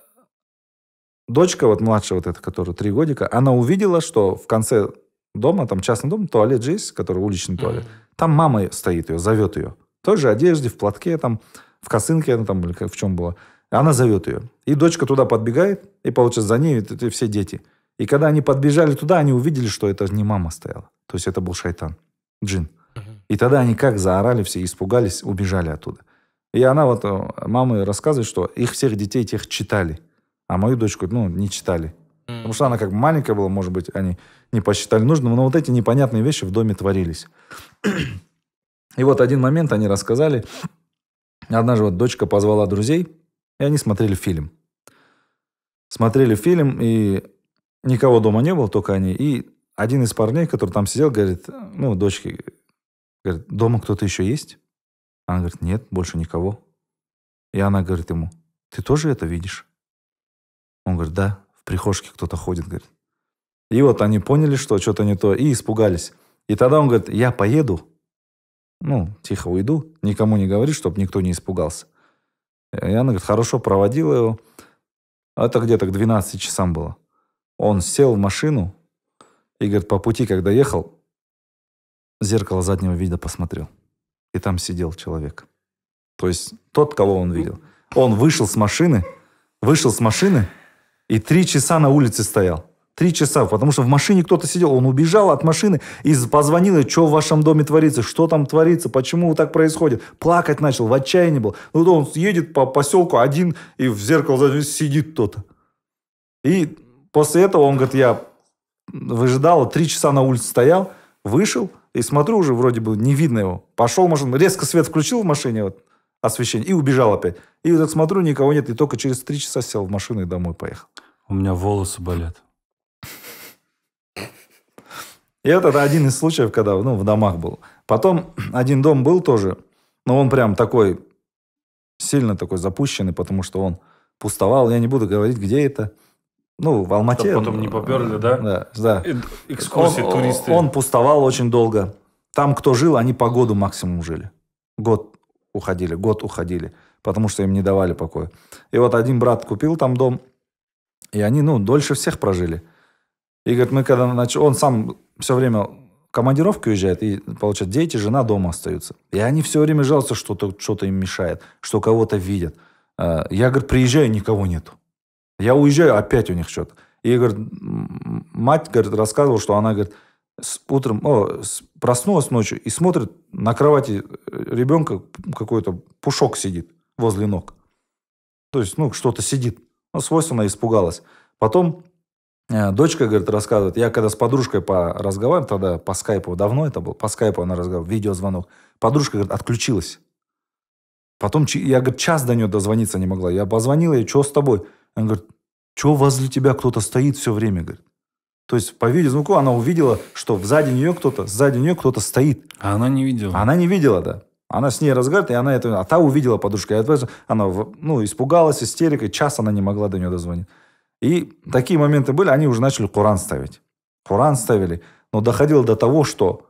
дочка вот младшая вот эта, которая три годика, она увидела, что в конце дома, там частный дом, туалет же есть, который уличный туалет. Mm-hmm. Там мама стоит ее, зовет ее. В той же одежде, в платке там, в косынке она там, или в чем была. Она зовет ее. И дочка туда подбегает, и получается за ней и, и все дети. И когда они подбежали туда, они увидели, что это не мама стояла. То есть это был шайтан, джин. И тогда они как заорали все, испугались, убежали оттуда. И она вот, э, мама рассказывает, что их всех детей тех читали. А мою дочку, ну, не читали. Потому что она как маленькая была, может быть, они не посчитали нужным. Но вот эти непонятные вещи в доме творились. И вот один момент они рассказали. Однажды вот дочка позвала друзей, и они смотрели фильм. Смотрели фильм, и никого дома не было, только они. И один из парней, который там сидел, говорит, ну, дочке, говорит, дома кто-то еще есть? Она говорит, нет, больше никого. И она говорит ему, ты тоже это видишь? Он говорит, да, в прихожке кто-то ходит, говорит. И вот они поняли, что что-то не то, и испугались. И тогда он говорит, я поеду, ну, тихо уйду, никому не говори, чтобы никто не испугался. И она, говорит, хорошо проводила его. А это где-то к 12 часам было. Он сел в машину и, говорит, по пути, когда ехал, зеркало заднего вида посмотрел. И там сидел человек. То есть тот, кого он видел. Он вышел с машины, вышел с машины и три часа на улице стоял. Три часа, потому что в машине кто-то сидел. Он убежал от машины и позвонил, что в вашем доме творится, что там творится, почему так происходит. Плакать начал, в отчаянии был. Ну, то он едет по поселку один, и в зеркало сидит кто-то. И После этого он говорит, я выжидал, три часа на улице стоял, вышел и смотрю уже вроде бы не видно его. Пошел может, резко свет включил в машине вот освещение и убежал опять. И вот так смотрю, никого нет, и только через три часа сел в машину и домой поехал. У меня волосы болят. И это, это один из случаев, когда ну, в домах был. Потом один дом был тоже, но он прям такой, сильно такой запущенный, потому что он пустовал. Я не буду говорить, где это. Ну, в Алмате. Чтобы потом не поперли, да? Да, да. Экскурсии, он, туристы. Он пустовал очень долго. Там, кто жил, они по году максимум жили. Год уходили, год уходили, потому что им не давали покоя. И вот один брат купил там дом, и они, ну, дольше всех прожили. И говорит, мы когда начали... Он сам все время командировки уезжает, и, получается, дети, жена дома остаются. И они все время жалуются, что что-то им мешает, что кого-то видят. А, я, говорит, приезжаю, никого нету. Я уезжаю, опять у них что-то. И, говорит, мать, говорит, рассказывала, что она, говорит, с утром, о, с, проснулась ночью и смотрит на кровати э, ребенка какой-то пушок сидит возле ног. То есть, ну, что-то сидит. Ну, свойственно испугалась. Потом э, дочка, говорит, рассказывает, я когда с подружкой по разговариваем, тогда по скайпу, давно это было, по скайпу она разговаривала, видеозвонок. Подружка, говорит, отключилась. Потом я, говорит, час до нее дозвониться не могла. Я позвонила ей, что с тобой? Она говорит, чего возле тебя кто-то стоит все время? Говорит. То есть по видеозвонку она увидела, что сзади нее кто-то, сзади нее кто-то стоит. А она не видела. Она не видела, да. Она с ней разговаривает, и она это... А та увидела подружка. Она ну, испугалась, истерика, час она не могла до нее дозвонить. И такие моменты были, они уже начали Коран ставить. Коран ставили. Но доходило до того, что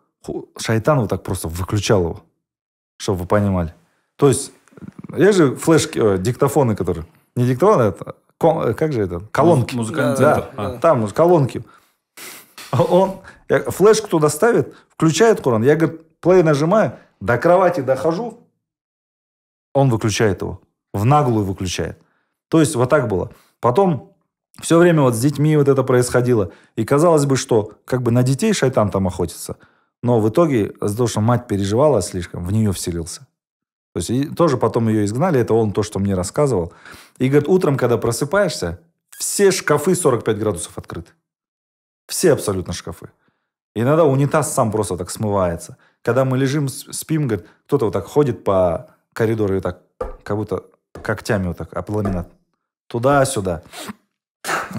шайтан вот так просто выключал его. Чтобы вы понимали. То есть, я же флешки, э, диктофоны, которые... Не диктофоны, а это Э, как же это? Колонки. Музыкальный центр. Да, а. там колонки. Он флешку туда ставит, включает Коран. Я, говорит, плей нажимаю, до кровати дохожу, он выключает его. В наглую выключает. То есть вот так было. Потом все время вот с детьми вот это происходило. И казалось бы, что как бы на детей шайтан там охотится. Но в итоге, из-за того, что мать переживала слишком, в нее вселился. То есть и тоже потом ее изгнали, это он то, что мне рассказывал. И говорит, утром, когда просыпаешься, все шкафы 45 градусов открыты. Все абсолютно шкафы. И иногда унитаз сам просто так смывается. Когда мы лежим, спим, говорит, кто-то вот так ходит по коридору и так, как будто когтями вот так, об Туда-сюда.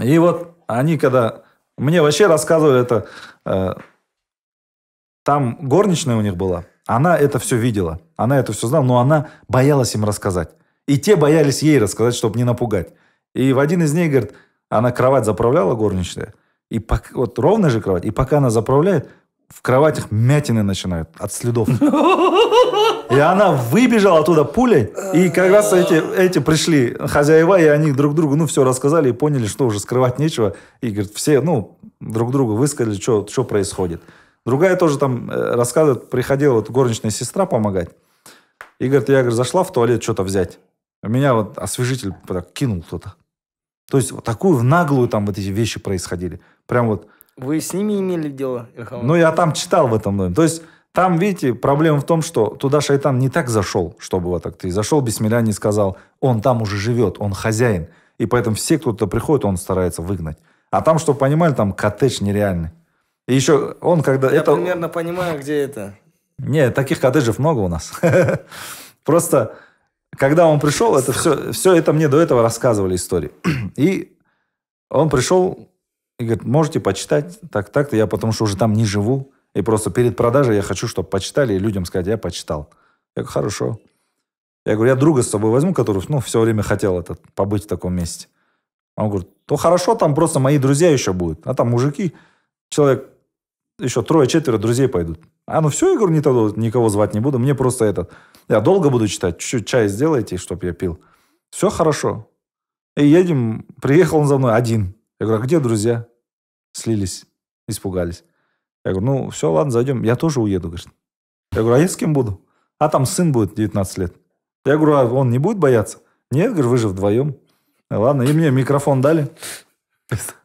И вот они когда... Мне вообще рассказывали это... Э, там горничная у них была, она это все видела, она это все знала, но она боялась им рассказать. И те боялись ей рассказать, чтобы не напугать. И в один из них, говорит, она кровать заправляла горничная, и пока, вот ровная же кровать, и пока она заправляет, в кроватях мятины начинают от следов. И она выбежала оттуда пулей, и как раз эти, эти пришли хозяева, и они друг другу, ну, все рассказали и поняли, что уже скрывать нечего. И, говорит, все, ну, друг другу высказали, что, что происходит. Другая тоже там э, рассказывает, приходила вот горничная сестра помогать. И говорит, я говорит, зашла в туалет что-то взять. Меня вот освежитель так кинул кто-то. То есть вот такую в наглую там вот эти вещи происходили. Прям вот. Вы с ними имели дело? Ирхам? Ну, я там читал в этом доме. То есть там, видите, проблема в том, что туда шайтан не так зашел, чтобы вот так ты зашел, бисмилля не сказал, он там уже живет, он хозяин. И поэтому все, кто то приходит, он старается выгнать. А там, чтобы понимали, там коттедж нереальный. И еще он когда... Я это... примерно понимаю, где это. Не, таких коттеджев много у нас. <laughs> Просто, когда он пришел, это все, все это мне до этого рассказывали истории. И он пришел и говорит, можете почитать так, так-то, я потому что уже там не живу. И просто перед продажей я хочу, чтобы почитали, и людям сказать, я почитал. Я говорю, хорошо. Я говорю, я друга с собой возьму, который ну, все время хотел этот, побыть в таком месте. Он говорит, то «Ну, хорошо, там просто мои друзья еще будут. А там мужики, человек еще трое-четверо друзей пойдут. А ну все, я говорю, не того, никого звать не буду, мне просто этот. Я долго буду читать, чуть-чуть чай сделайте, чтоб я пил. Все хорошо. И едем, приехал он за мной один. Я говорю, а где друзья? Слились, испугались. Я говорю, ну все, ладно, зайдем. Я тоже уеду, говорит. Я говорю, а я с кем буду? А там сын будет 19 лет. Я говорю, а он не будет бояться? Нет, говорю, вы же вдвоем. Ладно, и мне микрофон дали.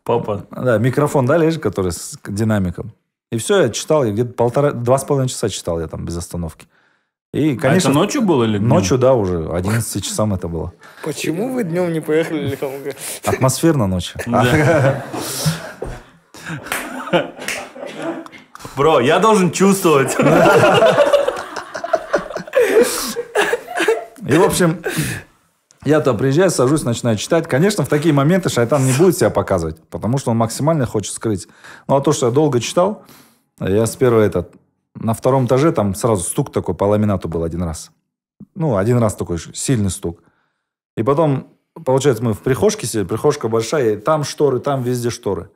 Папа. Да, микрофон дали, же, который с динамиком. И все, я читал, я где-то полтора, два с половиной часа читал я там без остановки. И, конечно, а это ночью было или днем? Ночью, да, уже. 11 часам это было. Почему вы днем не поехали? Атмосферно ночью. Бро, я должен чувствовать. И, в общем, я туда приезжаю, сажусь, начинаю читать. Конечно, в такие моменты шайтан не будет себя показывать, потому что он максимально хочет скрыть. Ну, а то, что я долго читал, а я с первого этот... На втором этаже там сразу стук такой по ламинату был один раз. Ну, один раз такой сильный стук. И потом, получается, мы в прихожке сидели, прихожка большая, и там шторы, там везде шторы.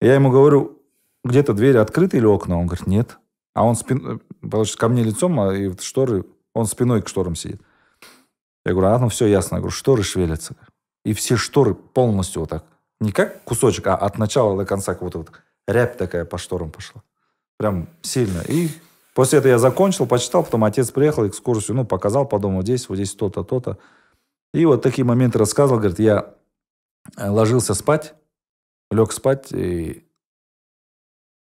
И я ему говорю, где-то дверь открыта или окна? Он говорит, нет. А он спин... получается, ко мне лицом, а и шторы, он спиной к шторам сидит. Я говорю, а, ну все ясно. Я говорю, шторы шевелятся. И все шторы полностью вот так. Не как кусочек, а от начала до конца как будто вот рябь такая по шторам пошла. Прям сильно. И после этого я закончил, почитал, потом отец приехал, экскурсию, ну, показал, подумал, здесь, вот здесь то-то, то-то. И вот такие моменты рассказывал, говорит, я э, ложился спать, лег спать, и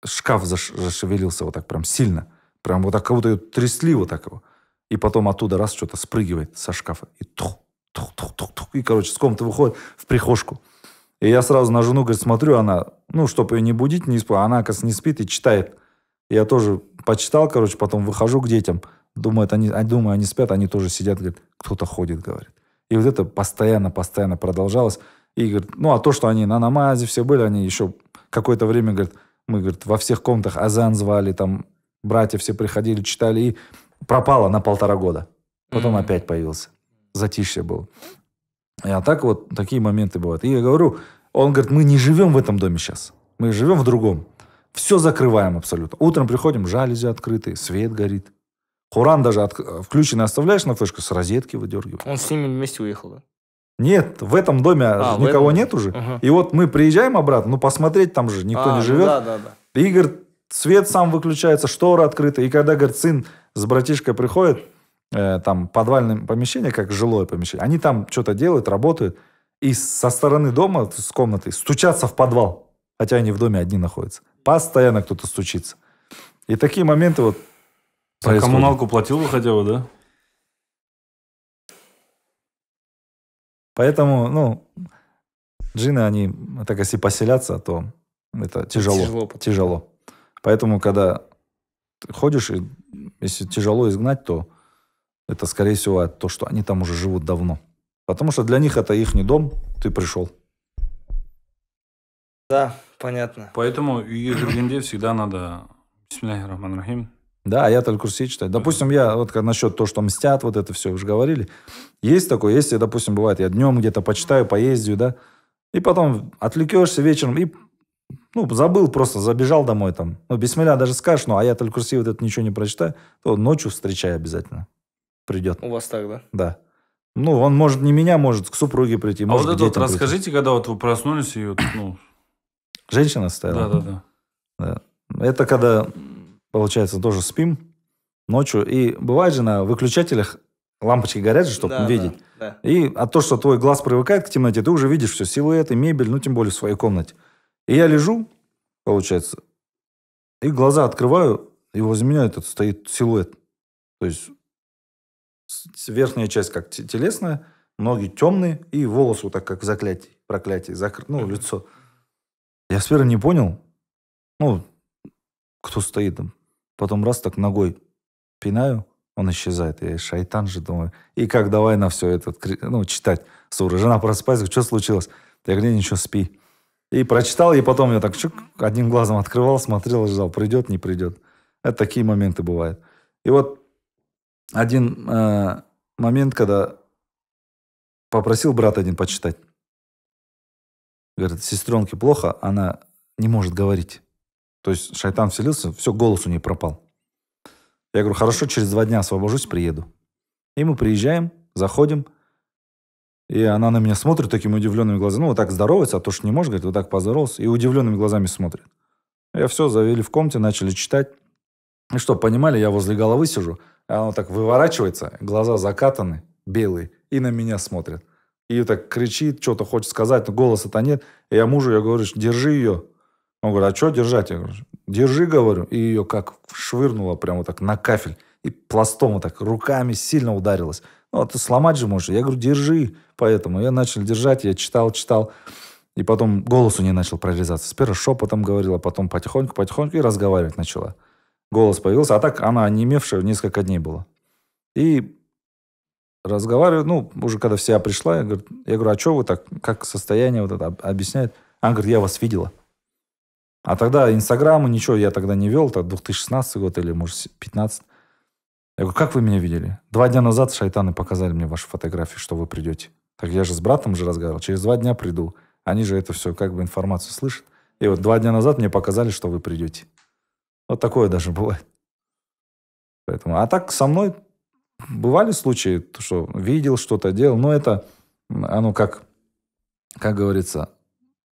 шкаф заш зашевелился вот так прям сильно. Прям вот так, как будто трясли вот так его. И потом оттуда раз что-то спрыгивает со шкафа. И тух, тух, тух, тух, тух. И, короче, с комнаты выходит в прихожку. И я сразу на жену, говорит, смотрю, она, ну, чтобы ее не будить, не спала, она, как не спит и читает я тоже почитал, короче, потом выхожу к детям, думают, они, а, думаю, они спят, они тоже сидят, говорят, кто-то ходит, говорит. И вот это постоянно, постоянно продолжалось. И, говорит, ну, а то, что они на намазе все были, они еще какое-то время, говорит, мы, говорит, во всех комнатах азан звали, там, братья все приходили, читали, и пропало на полтора года. Потом mm-hmm. опять появился. Затишье было. И, а так вот такие моменты бывают. И я говорю, он говорит, мы не живем в этом доме сейчас. Мы живем в другом. Все закрываем абсолютно. Утром приходим, жалюзи открыты, свет горит. Хуран даже от... Э, включенный оставляешь на флешку, с розетки выдергиваешь. Он с ними вместе уехал, да? Нет, в этом доме а, никого этом? нет уже. Угу. И вот мы приезжаем обратно, ну посмотреть там же никто а, не ну живет. Да, да, да. И, говорит, свет сам выключается, шторы открыты. И когда, говорит, сын с братишкой приходит, э, там подвальное помещение, как жилое помещение, они там что-то делают, работают. И со стороны дома, с комнаты, стучатся в подвал. Хотя они в доме одни находятся. Постоянно кто-то стучится. И такие моменты вот За коммуналку платил бы хотя бы, да? Поэтому, ну, джины, они, так если поселятся, то это тяжело. Тяжело. тяжело. Поэтому, когда ходишь, и если тяжело изгнать, то это, скорее всего, то, что они там уже живут давно. Потому что для них это их не дом, ты пришел. Да, Понятно. Поэтому и Жиргенде всегда надо Бисмилляхи Да, я только курси читаю. Допустим, я вот насчет то, что мстят, вот это все уже говорили. Есть такое, если, допустим, бывает, я днем где-то почитаю, поездию, да, и потом отвлекешься вечером и ну, забыл просто, забежал домой там. Ну, бисмилля даже скажешь, ну, а я только курси вот это ничего не прочитаю, то ночью встречай обязательно. Придет. У вас так, да? Да. Ну, он может не меня, может к супруге прийти. А может, вот это вот расскажите, прийти. когда вот вы проснулись и вот, ну, Женщина стояла? Да, да, да. Это когда, получается, тоже спим ночью. И бывает же на выключателях лампочки горят же, чтобы да, видеть. Да, да. И от а то, что твой глаз привыкает к темноте, ты уже видишь все, силуэты, мебель, ну, тем более в своей комнате. И я лежу, получается, и глаза открываю, и возле меня этот стоит силуэт. То есть верхняя часть как телесная, ноги темные, и волосы вот так, как в заклятии, проклятии, ну, лицо. Я сферы не понял. Ну, кто стоит там. Потом раз так ногой пинаю, он исчезает. Я шайтан же думаю. И как давай на все это ну, читать. Сура, жена просыпается, что случилось? Я говорю, ничего, спи. И прочитал, и потом я так чук, одним глазом открывал, смотрел, ждал, придет, не придет. Это такие моменты бывают. И вот один э, момент, когда попросил брат один почитать говорит сестренке плохо, она не может говорить. То есть шайтан вселился, все, голос у нее пропал. Я говорю, хорошо, через два дня освобожусь, приеду. И мы приезжаем, заходим, и она на меня смотрит такими удивленными глазами. Ну, вот так здоровается, а то, что не может, говорит, вот так поздоровался. И удивленными глазами смотрит. Я все, завели в комнате, начали читать. И что, понимали, я возле головы сижу, а она так выворачивается, глаза закатаны, белые, и на меня смотрит и так кричит, что-то хочет сказать, но голоса-то нет. И я мужу, я говорю, держи ее. Он говорит, а что держать? Я говорю, держи, говорю. И ее как швырнуло прямо так на кафель. И пластом вот так руками сильно ударилась. Ну, а ты сломать же можешь. Я говорю, держи. Поэтому я начал держать, я читал, читал. И потом голос у нее начал прорезаться. Сперва шепотом говорила, потом потихоньку, потихоньку и разговаривать начала. Голос появился. А так она онемевшая несколько дней была. И разговариваю, ну, уже когда вся пришла, я говорю, я говорю, а что вы так, как состояние вот это объясняет? Она говорит, я вас видела. А тогда Инстаграма ничего я тогда не вел, это 2016 год или, может, 15. Я говорю, как вы меня видели? Два дня назад шайтаны показали мне ваши фотографии, что вы придете. Так я же с братом же разговаривал, через два дня приду. Они же это все, как бы, информацию слышат. И вот два дня назад мне показали, что вы придете. Вот такое даже бывает. Поэтому, а так со мной Бывали случаи, что видел что-то, делал, но это, оно как, как говорится,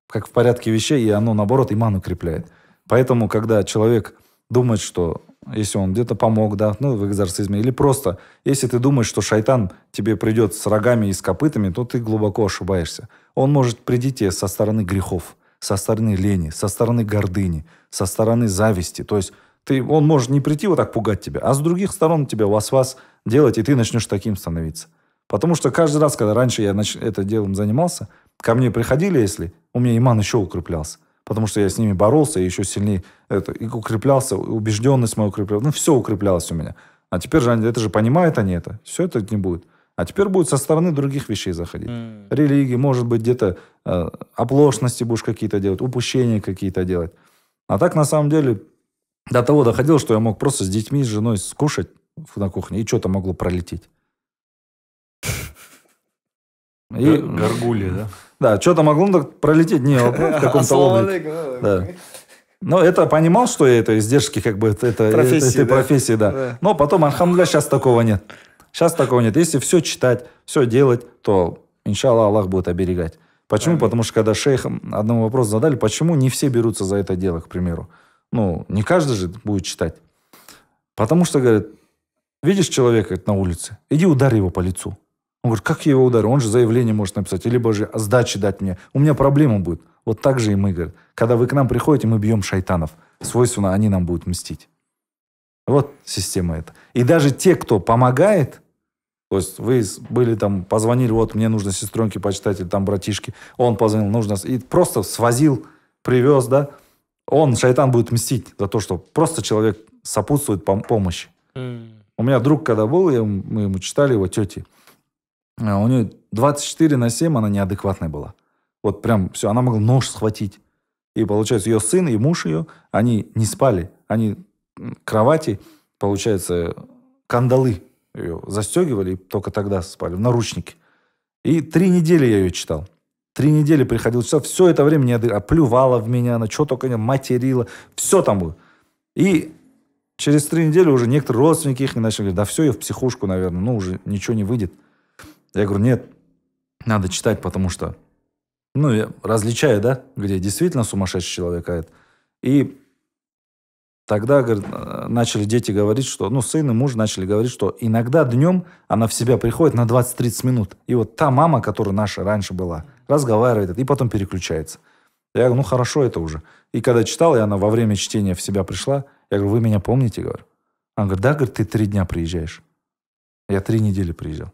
как в порядке вещей, и оно, наоборот, иман укрепляет. Поэтому, когда человек думает, что если он где-то помог, да, ну, в экзорцизме, или просто, если ты думаешь, что шайтан тебе придет с рогами и с копытами, то ты глубоко ошибаешься. Он может прийти тебе со стороны грехов, со стороны лени, со стороны гордыни, со стороны зависти. То есть ты, он может не прийти вот так пугать тебя, а с других сторон тебя вас-вас – делать, и ты начнешь таким становиться. Потому что каждый раз, когда раньше я нач... это делом занимался, ко мне приходили, если у меня иман еще укреплялся. Потому что я с ними боролся и еще сильнее это, и укреплялся, убежденность моя укреплялась. Ну, все укреплялось у меня. А теперь же это же понимают они это. Все это не будет. А теперь будет со стороны других вещей заходить. Mm. Религии, может быть, где-то э, оплошности будешь какие-то делать, упущения какие-то делать. А так, на самом деле, до того доходил, что я мог просто с детьми, с женой скушать, на кухне, и что-то могло пролететь. И, Горгули, да? Да, что-то могло так пролететь, не, в каком-то облике. Да. Но это понимал, что я это издержки как бы это, профессии, этой да? профессии, да. да. Но потом, алхамдуля, сейчас такого нет. Сейчас такого нет. Если все читать, все делать, то, иншаллах, Аллах будет оберегать. Почему? Аминь. Потому что когда шейхам одному вопрос задали, почему не все берутся за это дело, к примеру. Ну, не каждый же будет читать. Потому что, говорят, Видишь человека на улице? Иди ударь его по лицу. Он говорит, как я его ударю? Он же заявление может написать, или же сдачи дать мне. У меня проблема будет. Вот так же и мы, говорит. Когда вы к нам приходите, мы бьем шайтанов. Свойственно, они нам будут мстить. Вот система эта. И даже те, кто помогает, то есть вы были там, позвонили, вот мне нужно сестренки почитать, или там братишки, он позвонил, нужно, и просто свозил, привез, да, он, шайтан, будет мстить за то, что просто человек сопутствует пом- помощи. Mm. У меня друг, когда был, я, мы ему читали его тети. А, у нее 24 на 7 она неадекватная была. Вот прям все, она могла нож схватить. И получается, ее сын и муж ее, они не спали. Они кровати, получается, кандалы ее застегивали, и только тогда спали, в наручнике. И три недели я ее читал. Три недели приходил, читал. Все это время не отдыхал. А в меня, она что только не материла. Все там было. И Через три недели уже некоторые родственники их не начали говорить, да все, я в психушку, наверное, ну уже ничего не выйдет. Я говорю, нет, надо читать, потому что, ну, я различаю, да, где действительно сумасшедший человек, а это. И тогда, говорит, э, начали дети говорить, что, ну, сын и муж начали говорить, что иногда днем она в себя приходит на 20-30 минут. И вот та мама, которая наша раньше была, разговаривает и потом переключается. Я говорю, ну, хорошо это уже. И когда читал, и она во время чтения в себя пришла, я говорю, вы меня помните? Говорю. Она говорит, да, говорит, ты три дня приезжаешь. Я три недели приезжал.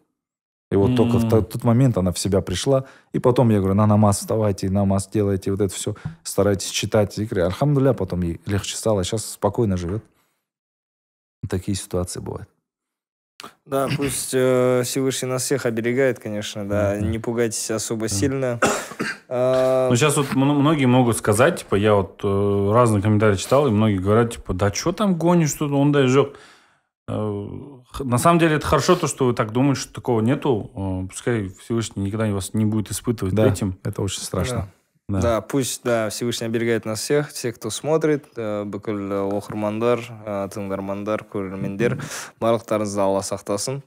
И вот mm. только в тот, момент она в себя пришла. И потом я говорю, на намаз вставайте, намаз делайте, вот это все. Старайтесь читать. И говорю, Архамдуля, потом ей легче стало. Сейчас спокойно живет. Такие ситуации бывают. Да, пусть э, Всевышний нас всех оберегает, конечно, да. Mm-hmm. Не пугайтесь особо mm-hmm. сильно. А, ну, сейчас вот многие могут сказать, типа, я вот э, разные комментарии читал, и многие говорят, типа, да что там гонишь, что-то он дожжет. Э, на самом деле это хорошо, то, что вы так думаете, что такого нету. Э, пускай Всевышний никогда вас не будет испытывать да, этим. Это очень страшно. Да. Да. да, пусть да, Всевышний оберегает нас всех, всех, кто смотрит. бүкіл Охрмандар, тыңдармандар көрермендер <laughs> барлықтарыңызды алла сақтасын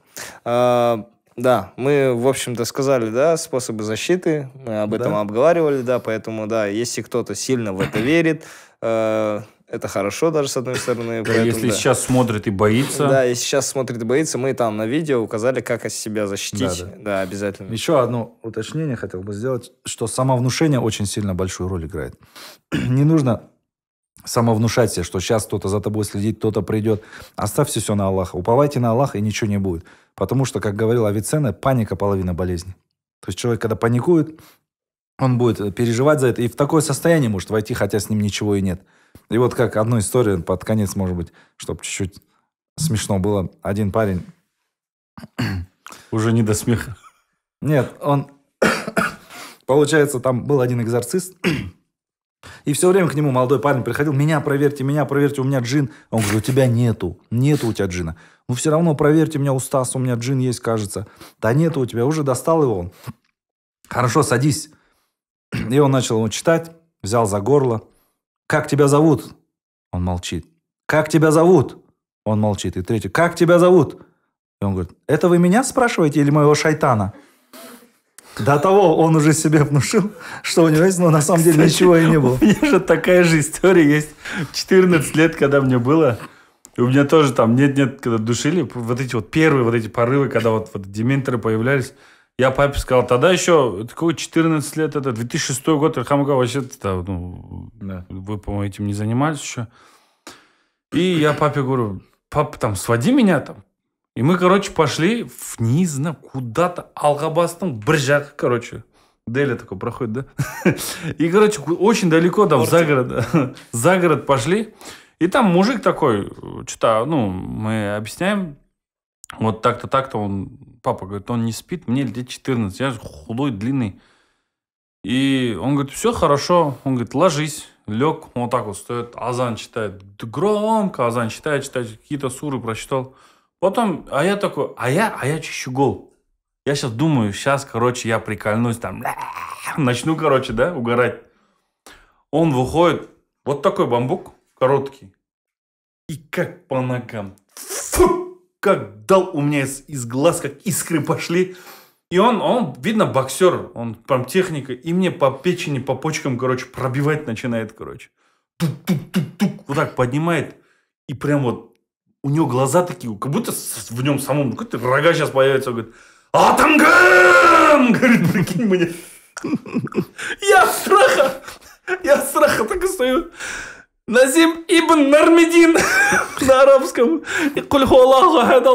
да, мы, в общем-то, сказали, да, способы защиты, мы об этом да. обговаривали, да, поэтому, да, если кто-то сильно в это <clears throat> верит, э, это хорошо даже, с одной стороны. Да, поэтому, если да. сейчас смотрит и боится. Да, если сейчас смотрит и боится, мы там на видео указали, как от себя защитить. Да, да. да обязательно. Еще одно уточнение хотел бы сделать, что самовнушение очень сильно большую роль играет. <clears throat> Не нужно самовнушать себе, что сейчас кто-то за тобой следит, кто-то придет. Оставьте все на Аллаха. Уповайте на Аллаха, и ничего не будет. Потому что, как говорил Авиценна, паника – половина болезни. То есть человек, когда паникует, он будет переживать за это, и в такое состояние может войти, хотя с ним ничего и нет. И вот как одну историю под конец, может быть, чтобы чуть-чуть смешно было. Один парень... <clears throat> Уже не до смеха. Нет, он... <coughs> Получается, там был один экзорцист, и все время к нему молодой парень приходил, меня проверьте, меня проверьте, у меня джин. А он говорит, у тебя нету, нету у тебя джина. Ну все равно проверьте меня у Стаса, у меня джин есть, кажется. Да нету у тебя, уже достал его он. Хорошо, садись. И он начал ему читать, взял за горло. Как тебя зовут? Он молчит. Как тебя зовут? Он молчит. И третий, как тебя зовут? И он говорит, это вы меня спрашиваете или моего шайтана? До того он уже себе внушил, что у него есть, но на самом деле Кстати, ничего и не было. У меня же такая же история есть. 14 лет, когда мне было, и у меня тоже там нет-нет, когда душили, вот эти вот первые вот эти порывы, когда вот, вот дементоры появлялись, я папе сказал, тогда еще, такой 14 лет, это 2006 год, Ирхамга вообще, ну, да. вы, по-моему, этим не занимались еще. И я папе говорю, пап, там, своди меня там, и мы короче пошли вниз, на куда-то алғабастың бір жағы короче Дели такой проходит, да? <laughs> И, короче, очень далеко там, за город, <laughs> за город пошли. И там мужик такой, что-то, ну, мы объясняем, вот так-то, так-то он, папа говорит, он не спит, мне лет 14, я худой, длинный. И он говорит, все хорошо, он говорит, ложись, лег, вот так вот стоит, азан читает, громко азан читает, читает, какие-то суры прочитал. Потом, а я такой, а я, а я чищу гол. Я сейчас думаю, сейчас, короче, я прикольнусь там. Начну, короче, да, угорать. Он выходит, вот такой бамбук, короткий. И как по ногам. Фу! Как дал у меня из, из глаз, как искры пошли. И он, он, видно, боксер, он прям техника. И мне по печени, по почкам, короче, пробивать начинает, короче. Тук-тук-тук-тук. Вот так поднимает. И прям вот у него глаза такие, как будто в нем самом какой-то рога сейчас появится. Он говорит, Атанган! <laughs> Говорит, прикинь мне. Я страха! Я страха так и стою. Назим ибн Нармедин <laughs> на арабском. И кульху Аллаху, ахад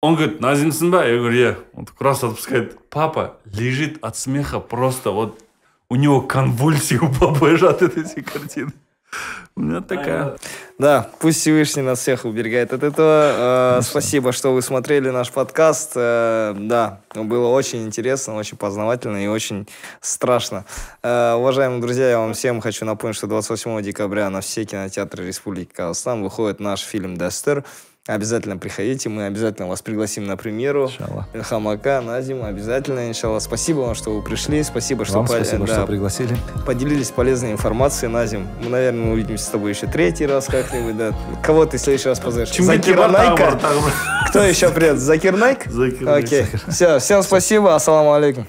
Он говорит, Назим Синба. Я говорю, я. Он так раз отпускает. Папа лежит от смеха просто вот. У него конвульсии у папы от этой картины. У меня такая. Да, пусть Всевышний нас всех уберегает от этого. Э, спасибо, что вы смотрели наш подкаст. Э, да, было очень интересно, очень познавательно и очень страшно. Э, уважаемые друзья, я вам всем хочу напомнить, что 28 декабря на все кинотеатры Республики Казахстан выходит наш фильм «Дестер». Обязательно приходите, мы обязательно вас пригласим на премьеру. Иншалла. Хамака, Назима, обязательно, иншалла. Спасибо вам, что вы пришли, спасибо, вам что, спасибо да, что пригласили. Поделились полезной информацией, Назим. Мы, наверное, увидимся с тобой еще третий раз как-нибудь, да. Кого ты в следующий раз позовешь? Закир Найка? Кто еще придет? Закир Найк? Закир Окей. Все, всем спасибо, ассаламу алейкум.